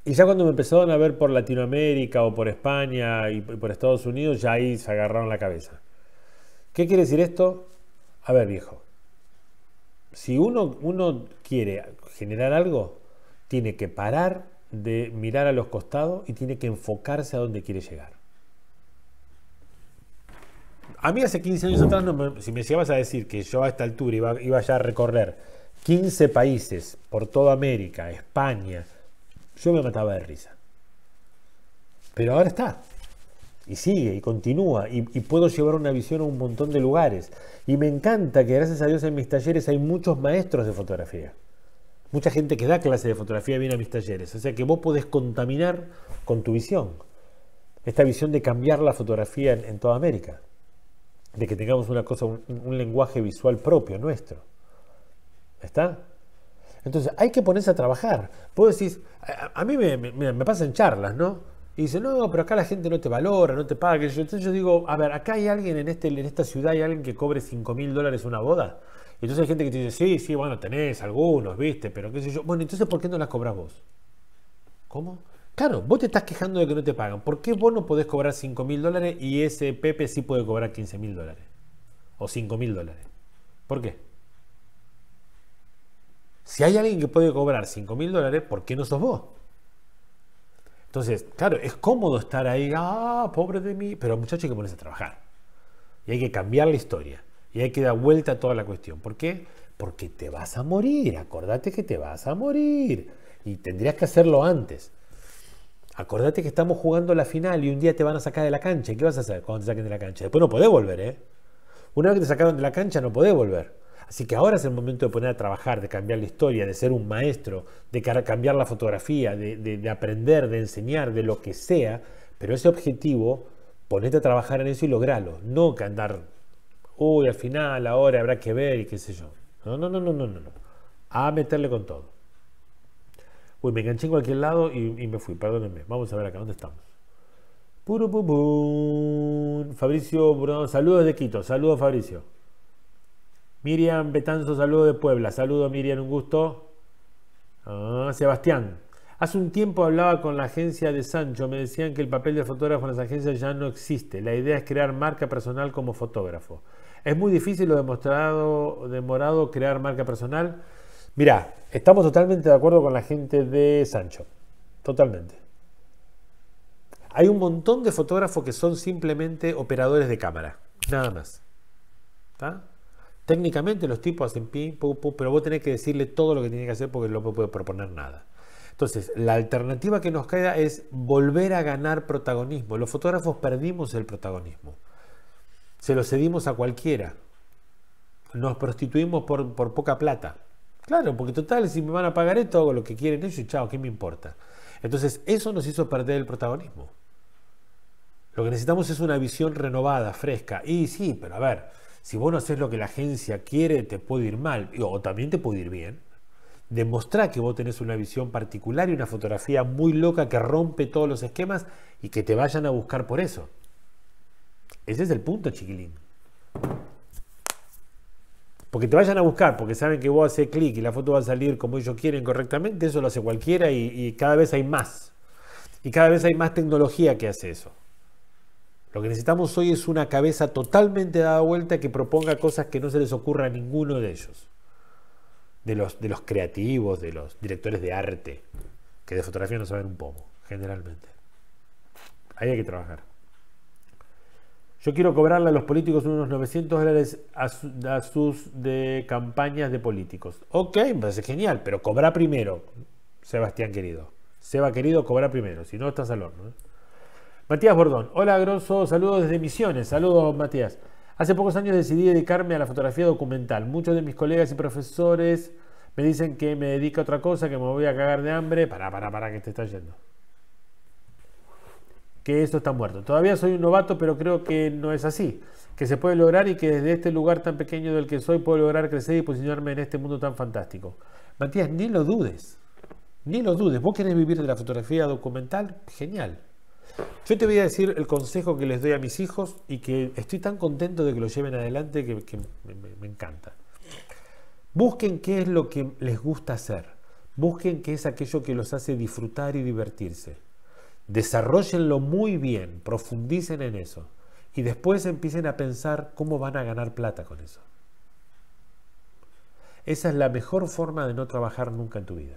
Y ya cuando me empezaron a ver por Latinoamérica o por España y por Estados Unidos, ya ahí se agarraron la cabeza. ¿Qué quiere decir esto? A ver, viejo. Si uno, uno quiere generar algo, tiene que parar de mirar a los costados y tiene que enfocarse a donde quiere llegar. A mí hace 15 años atrás, si me llevas a decir que yo a esta altura iba, ya a recorrer 15 países por toda América, España, yo me mataba de risa. Pero ahora está. Y sigue, y continúa, y, puedo llevar una visión a un montón de lugares. Y me encanta que gracias a Dios en mis talleres hay muchos maestros de fotografía. Mucha gente que da clase de fotografía viene a mis talleres. O sea que vos podés contaminar con tu visión. Esta visión de cambiar la fotografía en, toda América. De que tengamos una cosa, un, lenguaje visual propio, nuestro. ¿Está? Entonces hay que ponerse a trabajar. Puedo decir, a, mí me, me, pasan charlas, ¿no? Y dice, no, pero acá la gente no te valora, no te paga. Entonces yo digo, a ver, acá hay alguien en, este, en esta ciudad, hay alguien que cobre 5 mil dólares una boda. Entonces hay gente que te dice, sí, sí, bueno, tenés algunos, viste, pero qué sé yo. Bueno, entonces, ¿por qué no las cobras vos? ¿Cómo? Claro, vos te estás quejando de que no te pagan. ¿Por qué vos no podés cobrar 5 mil dólares y ese Pepe sí puede cobrar 15 mil dólares? O 5 mil dólares. ¿Por qué? Si hay alguien que puede cobrar 5 mil dólares, ¿por qué no sos vos? Entonces, claro, es cómodo estar ahí, ah, pobre de mí, pero muchacho hay que ponerse a trabajar. Y hay que cambiar la historia. Y hay que dar vuelta a toda la cuestión. ¿Por qué? Porque te vas a morir. Acordate que te vas a morir. Y tendrías que hacerlo antes. Acordate que estamos jugando la final y un día te van a sacar de la cancha. ¿Y qué vas a hacer cuando te saquen de la cancha? Después no podés volver, ¿eh? Una vez que te sacaron de la cancha no podés volver. Así que ahora es el momento de poner a trabajar, de cambiar la historia, de ser un maestro, de cambiar la fotografía, de, de aprender, de enseñar, de lo que sea. Pero ese objetivo, ponete a trabajar en eso y logralo. No que andar uy, al final, ahora habrá que ver y qué sé yo. No, no, no, no, no, no. A meterle con todo. Uy, me enganché en cualquier lado y, me fui, perdónenme. Vamos a ver acá, ¿dónde estamos? Puro Fabricio Bruno, saludos de Quito, saludos Fabricio. Miriam Betanzo, saludos de Puebla, saludos Miriam, un gusto. Ah, Sebastián, Hace un tiempo hablaba con la agencia de Sancho, me decían que el papel de fotógrafo en las agencias ya no existe. La idea es crear marca personal como fotógrafo. Es muy difícil lo demostrado, demorado crear marca personal. Mirá, estamos totalmente de acuerdo con la gente de Sancho. Totalmente. Hay un montón de fotógrafos que son simplemente operadores de cámara. Nada más. Técnicamente los tipos hacen pim, pum, pum, pero vos tenés que decirle todo lo que tiene que hacer porque no puede proponer nada. Entonces, la alternativa que nos queda es volver a ganar protagonismo. Los fotógrafos perdimos el protagonismo se lo cedimos a cualquiera. Nos prostituimos por, poca plata. Claro, porque total, si me van a pagar esto, hago lo que quieren ellos y chao, ¿qué me importa? Entonces, eso nos hizo perder el protagonismo. Lo que necesitamos es una visión renovada, fresca. Y sí, pero a ver, si vos no haces lo que la agencia quiere, te puede ir mal, o también te puede ir bien. Demostrá que vos tenés una visión particular y una fotografía muy loca que rompe todos los esquemas y que te vayan a buscar por eso. Ese es el punto, chiquilín. Porque te vayan a buscar, porque saben que vos haces clic y la foto va a salir como ellos quieren correctamente, eso lo hace cualquiera y, cada vez hay más. Y cada vez hay más tecnología que hace eso. Lo que necesitamos hoy es una cabeza totalmente dada vuelta que proponga cosas que no se les ocurra a ninguno de ellos. De los, de los creativos, de los directores de arte, que de fotografía no saben un poco, generalmente. Ahí hay que trabajar. Yo quiero cobrarle a los políticos unos 900 dólares a, sus de campañas de políticos. Ok, me parece genial, pero cobra primero, Sebastián querido. Seba querido, cobra primero, si no estás al horno. ¿eh? Matías Bordón, hola Grosso, saludos desde Misiones, saludos Matías. Hace pocos años decidí dedicarme a la fotografía documental. Muchos de mis colegas y profesores me dicen que me dedica a otra cosa, que me voy a cagar de hambre. Pará, pará, pará, que te está yendo que esto está muerto. Todavía soy un novato, pero creo que no es así, que se puede lograr y que desde este lugar tan pequeño del que soy puedo lograr crecer y posicionarme en este mundo tan fantástico. Matías, ni lo dudes, ni lo dudes. ¿Vos querés vivir de la fotografía documental? Genial. Yo te voy a decir el consejo que les doy a mis hijos y que estoy tan contento de que lo lleven adelante que, me, me encanta. Busquen qué es lo que les gusta hacer. Busquen qué es aquello que los hace disfrutar y divertirse desarrollenlo muy bien, profundicen en eso y después empiecen a pensar cómo van a ganar plata con eso. Esa es la mejor forma de no trabajar nunca en tu vida.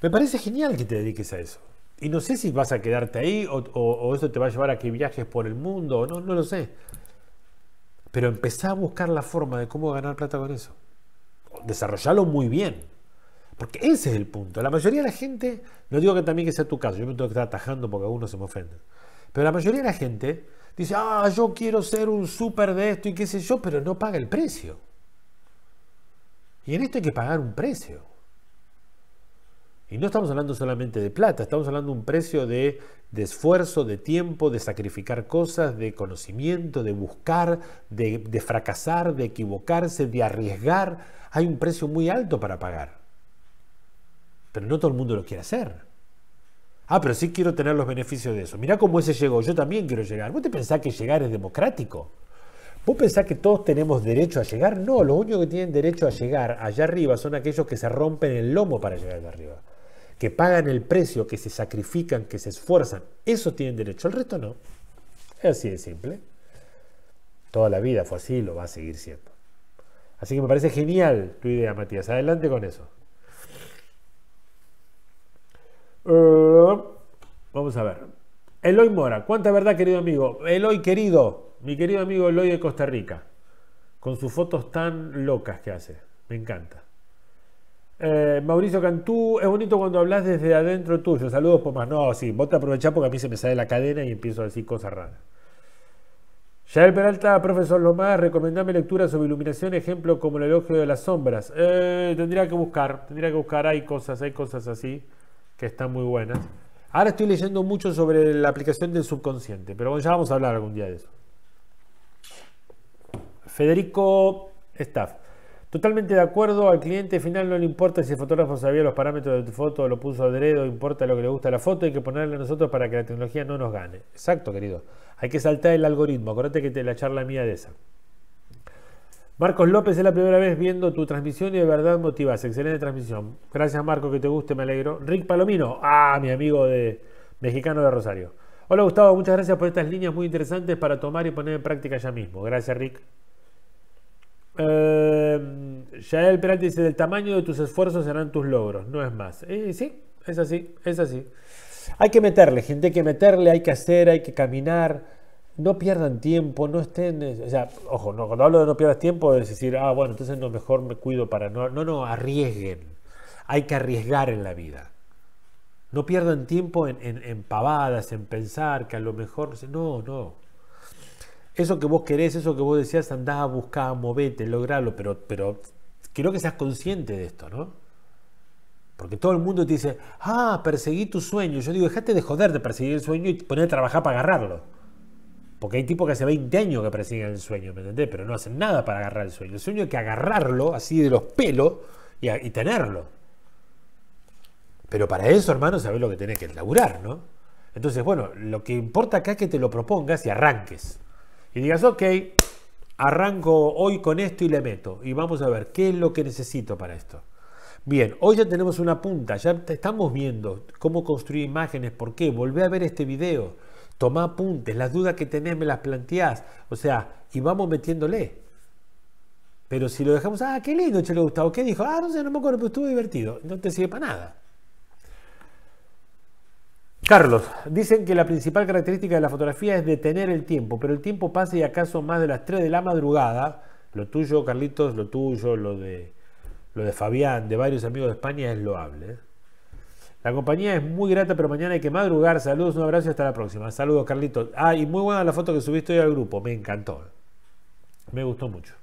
Me parece genial que te dediques a eso. Y no sé si vas a quedarte ahí o, eso te va a llevar a que viajes por el mundo o no, no lo sé. Pero empecé a buscar la forma de cómo ganar plata con eso. Desarrollalo muy bien. Porque ese es el punto. La mayoría de la gente, no digo que también que sea tu caso, yo me tengo que estar atajando porque algunos se me ofenden. Pero la mayoría de la gente dice, ah, yo quiero ser un súper de esto y qué sé yo, pero no paga el precio. Y en esto hay que pagar un precio. Y no estamos hablando solamente de plata, estamos hablando de un precio de, esfuerzo, de tiempo, de sacrificar cosas, de conocimiento, de buscar, de fracasar, de equivocarse, de arriesgar. Hay un precio muy alto para pagar. Pero no todo el mundo lo quiere hacer. Ah, pero sí quiero tener los beneficios de eso. Mirá cómo ese llegó, yo también quiero llegar. ¿Vos te pensás que llegar es democrático? ¿Vos pensás que todos tenemos derecho a llegar? No, los únicos que tienen derecho a llegar allá arriba son aquellos que se rompen el lomo para llegar allá arriba, que pagan el precio, que se sacrifican, que se esfuerzan. Eso tienen derecho, el resto no. Es así de simple. Toda la vida fue así y lo va a seguir siendo. Así que me parece genial tu idea, Matías. Adelante con eso. Eh, vamos a ver. Eloy Mora, ¿cuánta verdad, querido amigo? Eloy, querido, mi querido amigo Eloy de Costa Rica, con sus fotos tan locas que hace. Me encanta. Eh, Mauricio Cantú, es bonito cuando hablas desde adentro tuyo. Saludos, más, No, sí, vos te aprovechás porque a mí se me sale la cadena y empiezo a decir cosas raras. el Peralta, profesor Lomás, recomendame lecturas sobre iluminación, ejemplo como el elogio de las sombras. Eh, tendría que buscar, tendría que buscar, hay cosas, hay cosas así que están muy buenas. Ahora estoy leyendo mucho sobre la aplicación del subconsciente, pero bueno, ya vamos a hablar algún día de eso. Federico Staff. Totalmente de acuerdo, al cliente final no le importa si el fotógrafo sabía los parámetros de tu foto lo puso dedo, importa lo que le gusta la foto, hay que ponerle a nosotros para que la tecnología no nos gane. Exacto, querido. Hay que saltar el algoritmo, acuérdate que la charla mía de esa. Marcos López, es la primera vez viendo tu transmisión y de verdad motivas. Excelente transmisión. Gracias, Marco, que te guste, me alegro. Rick Palomino, ah, mi amigo de mexicano de Rosario. Hola, Gustavo, muchas gracias por estas líneas muy interesantes para tomar y poner en práctica ya mismo. Gracias, Rick. Eh, Yael dice: Del tamaño de tus esfuerzos serán tus logros, no es más. Eh, sí, es así, es así. Hay que meterle, gente, hay que meterle, hay que hacer, hay que caminar no pierdan tiempo, no estén, eh, o sea, ojo, no, cuando hablo de no pierdas tiempo es decir, ah, bueno, entonces no, mejor me cuido para, no, no, no, arriesguen, hay que arriesgar en la vida. No pierdan tiempo en, pavadas, en pensar que a lo mejor, no, no. Eso que vos querés, eso que vos decías, andá a buscar, movete, lograrlo, pero, pero quiero que seas consciente de esto, ¿no? Porque todo el mundo te dice, ah, perseguí tu sueño. Yo digo, dejate de joder de perseguir el sueño y ponerte a trabajar para agarrarlo. Porque hay tipos que hace 20 años que persiguen el sueño, ¿me entendés? Pero no hacen nada para agarrar el sueño. El sueño hay que agarrarlo así de los pelos y, tenerlo. Pero para eso, hermano, sabes lo que tenés que laburar, ¿no? Entonces, bueno, lo que importa acá es que te lo propongas y arranques. Y digas, ok, arranco hoy con esto y le meto. Y vamos a ver qué es lo que necesito para esto. Bien, hoy ya tenemos una punta, ya estamos viendo cómo construir imágenes, por qué. Volvé a ver este video. Toma apuntes, las dudas que tenés me las planteás. O sea, y vamos metiéndole. Pero si lo dejamos, ah, qué lindo, le Gustavo, ¿qué dijo? Ah, no sé, no me acuerdo, pero estuvo divertido. No te sirve para nada. Carlos, dicen que la principal característica de la fotografía es detener el tiempo, pero el tiempo pasa y acaso más de las 3 de la madrugada, lo tuyo, Carlitos, lo tuyo, lo de, lo de Fabián, de varios amigos de España es loable. ¿eh? La compañía es muy grata, pero mañana hay que madrugar. Saludos, un abrazo y hasta la próxima. Saludos, Carlitos. Ah, y muy buena la foto que subiste hoy al grupo. Me encantó. Me gustó mucho.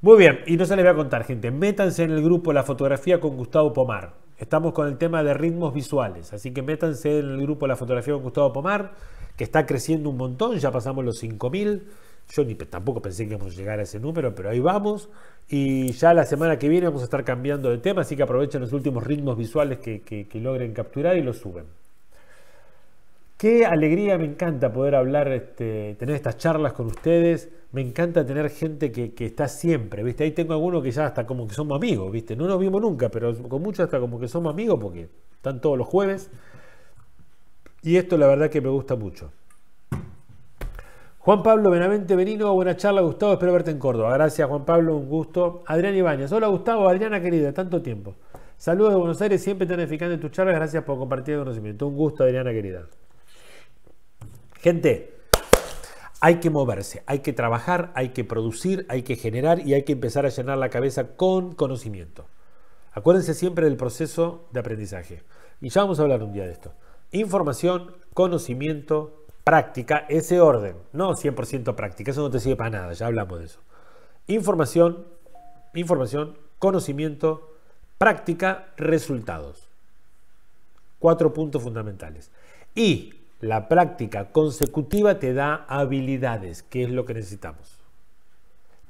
Muy bien, y no se les voy a contar, gente. Métanse en el grupo La Fotografía con Gustavo Pomar. Estamos con el tema de ritmos visuales, así que métanse en el grupo La Fotografía con Gustavo Pomar, que está creciendo un montón, ya pasamos los 5000. Yo tampoco pensé que íbamos a llegar a ese número, pero ahí vamos. Y ya la semana que viene vamos a estar cambiando de tema, así que aprovechen los últimos ritmos visuales que, logren capturar y lo suben. Qué alegría, me encanta poder hablar, este, tener estas charlas con ustedes. Me encanta tener gente que, está siempre, ¿viste? Ahí tengo algunos que ya hasta como que somos amigos, ¿viste? No nos vimos nunca, pero con muchos hasta como que somos amigos porque están todos los jueves. Y esto la verdad que me gusta mucho. Juan Pablo Benavente Benino, buena charla, Gustavo, espero verte en Córdoba. Gracias, Juan Pablo, un gusto. Adrián Ibáñez, hola Gustavo, Adriana querida, tanto tiempo. Saludos de Buenos Aires, siempre tan eficaz en tus charlas, gracias por compartir el conocimiento. Un gusto, Adriana querida. Gente, hay que moverse, hay que trabajar, hay que producir, hay que generar y hay que empezar a llenar la cabeza con conocimiento. Acuérdense siempre del proceso de aprendizaje. Y ya vamos a hablar un día de esto. Información, conocimiento, práctica ese orden, no 100% práctica, eso no te sirve para nada, ya hablamos de eso. Información, información, conocimiento, práctica, resultados. Cuatro puntos fundamentales. Y la práctica consecutiva te da habilidades, que es lo que necesitamos.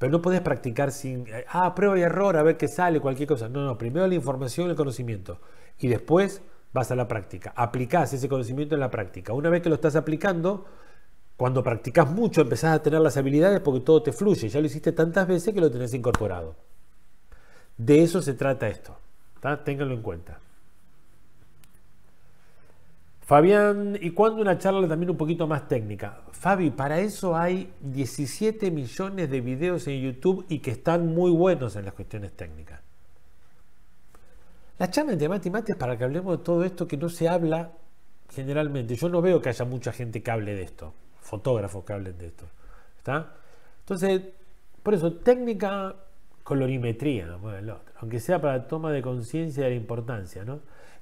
Pero no puedes practicar sin, eh, ah, prueba y error, a ver qué sale, cualquier cosa. No, no, primero la información, el conocimiento. Y después vas a la práctica, aplicás ese conocimiento en la práctica. Una vez que lo estás aplicando, cuando practicas mucho empezás a tener las habilidades porque todo te fluye, ya lo hiciste tantas veces que lo tenés incorporado. De eso se trata esto, ¿tá? ténganlo en cuenta. Fabián, ¿y cuándo una charla también un poquito más técnica? Fabi, para eso hay 17 millones de videos en YouTube y que están muy buenos en las cuestiones técnicas. Las charla de matemáticas para que hablemos de todo esto que no se habla generalmente. Yo no veo que haya mucha gente que hable de esto, fotógrafos que hablen de esto. ¿Está? Entonces, por eso, técnica colorimetría, aunque sea para toma de conciencia de la importancia,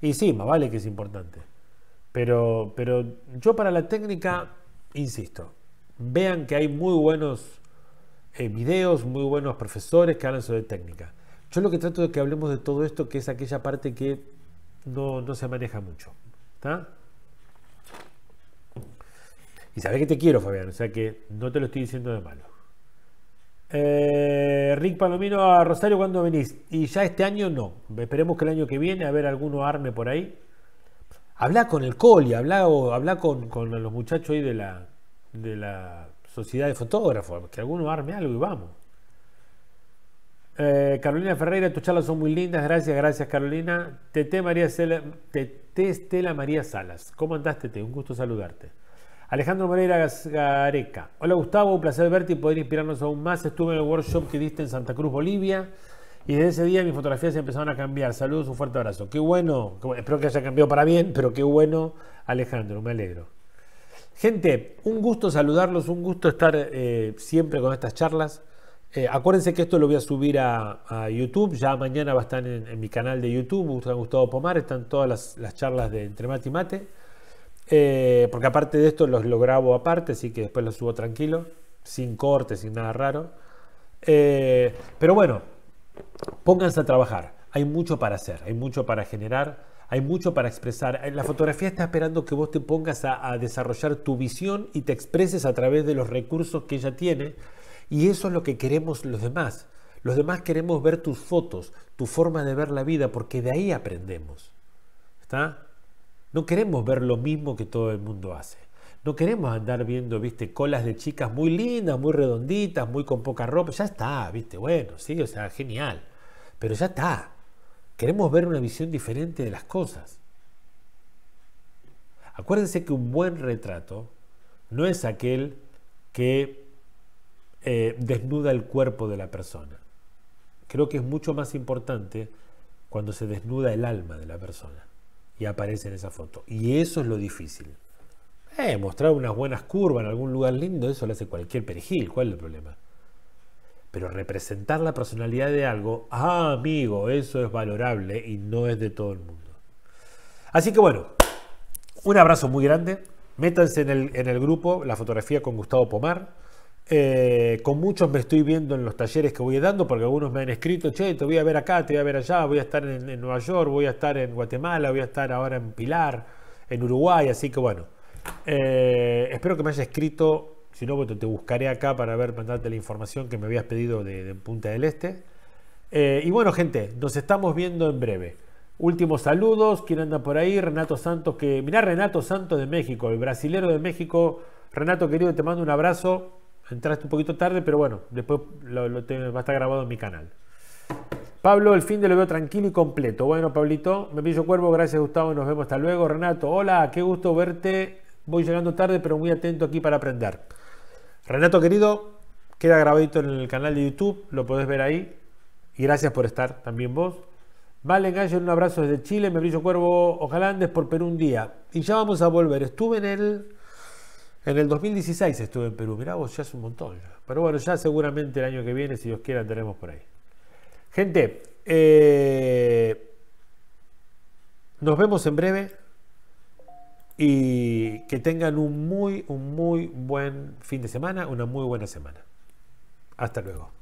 Y sí, más vale que es importante. Pero, pero yo para la técnica, insisto, vean que hay muy buenos eh, videos, muy buenos profesores que hablan sobre técnica. Yo lo que trato de que hablemos de todo esto, que es aquella parte que no, se maneja mucho. ¿Está? Y sabes que te quiero, Fabián, o sea que no te lo estoy diciendo de malo. Eh, Rick Palomino a Rosario, ¿cuándo venís? Y ya este año no. Esperemos que el año que viene, a ver alguno arme por ahí. Habla con el Coli, habla, habla con, con, los muchachos ahí de la, de la sociedad de fotógrafos, que alguno arme algo y vamos. Eh, Carolina Ferreira, tus charlas son muy lindas. Gracias, gracias Carolina. Tete, María Estela María Salas. ¿Cómo andás, Tete? Un gusto saludarte. Alejandro Moreira Gareca. Hola Gustavo, un placer verte y poder inspirarnos aún más. Estuve en el workshop que diste en Santa Cruz, Bolivia. Y desde ese día mis fotografías empezaron a cambiar. Saludos, un fuerte abrazo. Qué bueno, espero que haya cambiado para bien, pero qué bueno, Alejandro, me alegro. Gente, un gusto saludarlos, un gusto estar eh, siempre con estas charlas. Eh, acuérdense que esto lo voy a subir a, YouTube, ya mañana va a estar en, mi canal de YouTube, Gustavo Pomar, están todas las, charlas de Entre Mate y Mate, eh, porque aparte de esto los, lo grabo aparte, así que después lo subo tranquilo, sin corte, sin nada raro. Eh, pero bueno, pónganse a trabajar, hay mucho para hacer, hay mucho para generar, hay mucho para expresar. La fotografía está esperando que vos te pongas a desarrollar tu visión y te expreses a través de los recursos que ella tiene y eso es lo que queremos los demás. Los demás queremos ver tus fotos, tu forma de ver la vida, porque de ahí aprendemos. ¿Está? No queremos ver lo mismo que todo el mundo hace. No queremos andar viendo, viste, colas de chicas muy lindas, muy redonditas, muy con poca ropa. Ya está, viste, bueno, sí, o sea, genial. Pero ya está. Queremos ver una visión diferente de las cosas. Acuérdense que un buen retrato no es aquel que eh, desnuda el cuerpo de la persona. Creo que es mucho más importante cuando se desnuda el alma de la persona y aparece en esa foto. Y eso es lo difícil. Eh, mostrar unas buenas curvas en algún lugar lindo, eso lo hace cualquier perejil, ¿cuál es el problema? Pero representar la personalidad de algo, ah, amigo, eso es valorable y no es de todo el mundo. Así que bueno, un abrazo muy grande. Métanse en el grupo La Fotografía con Gustavo Pomar. Eh, con muchos me estoy viendo en los talleres que voy dando, porque algunos me han escrito, che, te voy a ver acá, te voy a ver allá, voy a estar en, Nueva York, voy a estar en Guatemala, voy a estar ahora en Pilar, en Uruguay, así que bueno. Eh, espero que me hayas escrito, si no, te buscaré acá para ver, mandarte la información que me habías pedido de, Punta del Este. Eh, y bueno, gente, nos estamos viendo en breve. Últimos saludos, ¿quién anda por ahí? Renato Santos, que mirá Renato Santos de México, el brasilero de México. Renato querido, te mando un abrazo. Entraste un poquito tarde, pero bueno, después lo, va a estar grabado en mi canal. Pablo, el fin de lo veo tranquilo y completo. Bueno, Pablito, me brillo cuervo, gracias Gustavo, nos vemos hasta luego. Renato, hola, qué gusto verte. Voy llegando tarde, pero muy atento aquí para aprender. Renato querido, queda grabadito en el canal de YouTube, lo podés ver ahí. Y gracias por estar también vos. Vale, Gallo, un abrazo desde Chile, me brillo cuervo, ojalá andes por Perú un día. Y ya vamos a volver. Estuve en el en el 2016 estuve en Perú, mirá vos, ya es un montón. Pero bueno, ya seguramente el año que viene, si Dios quiera, tenemos por ahí. Gente, eh, nos vemos en breve y que tengan un muy, un muy buen fin de semana, una muy buena semana. Hasta luego.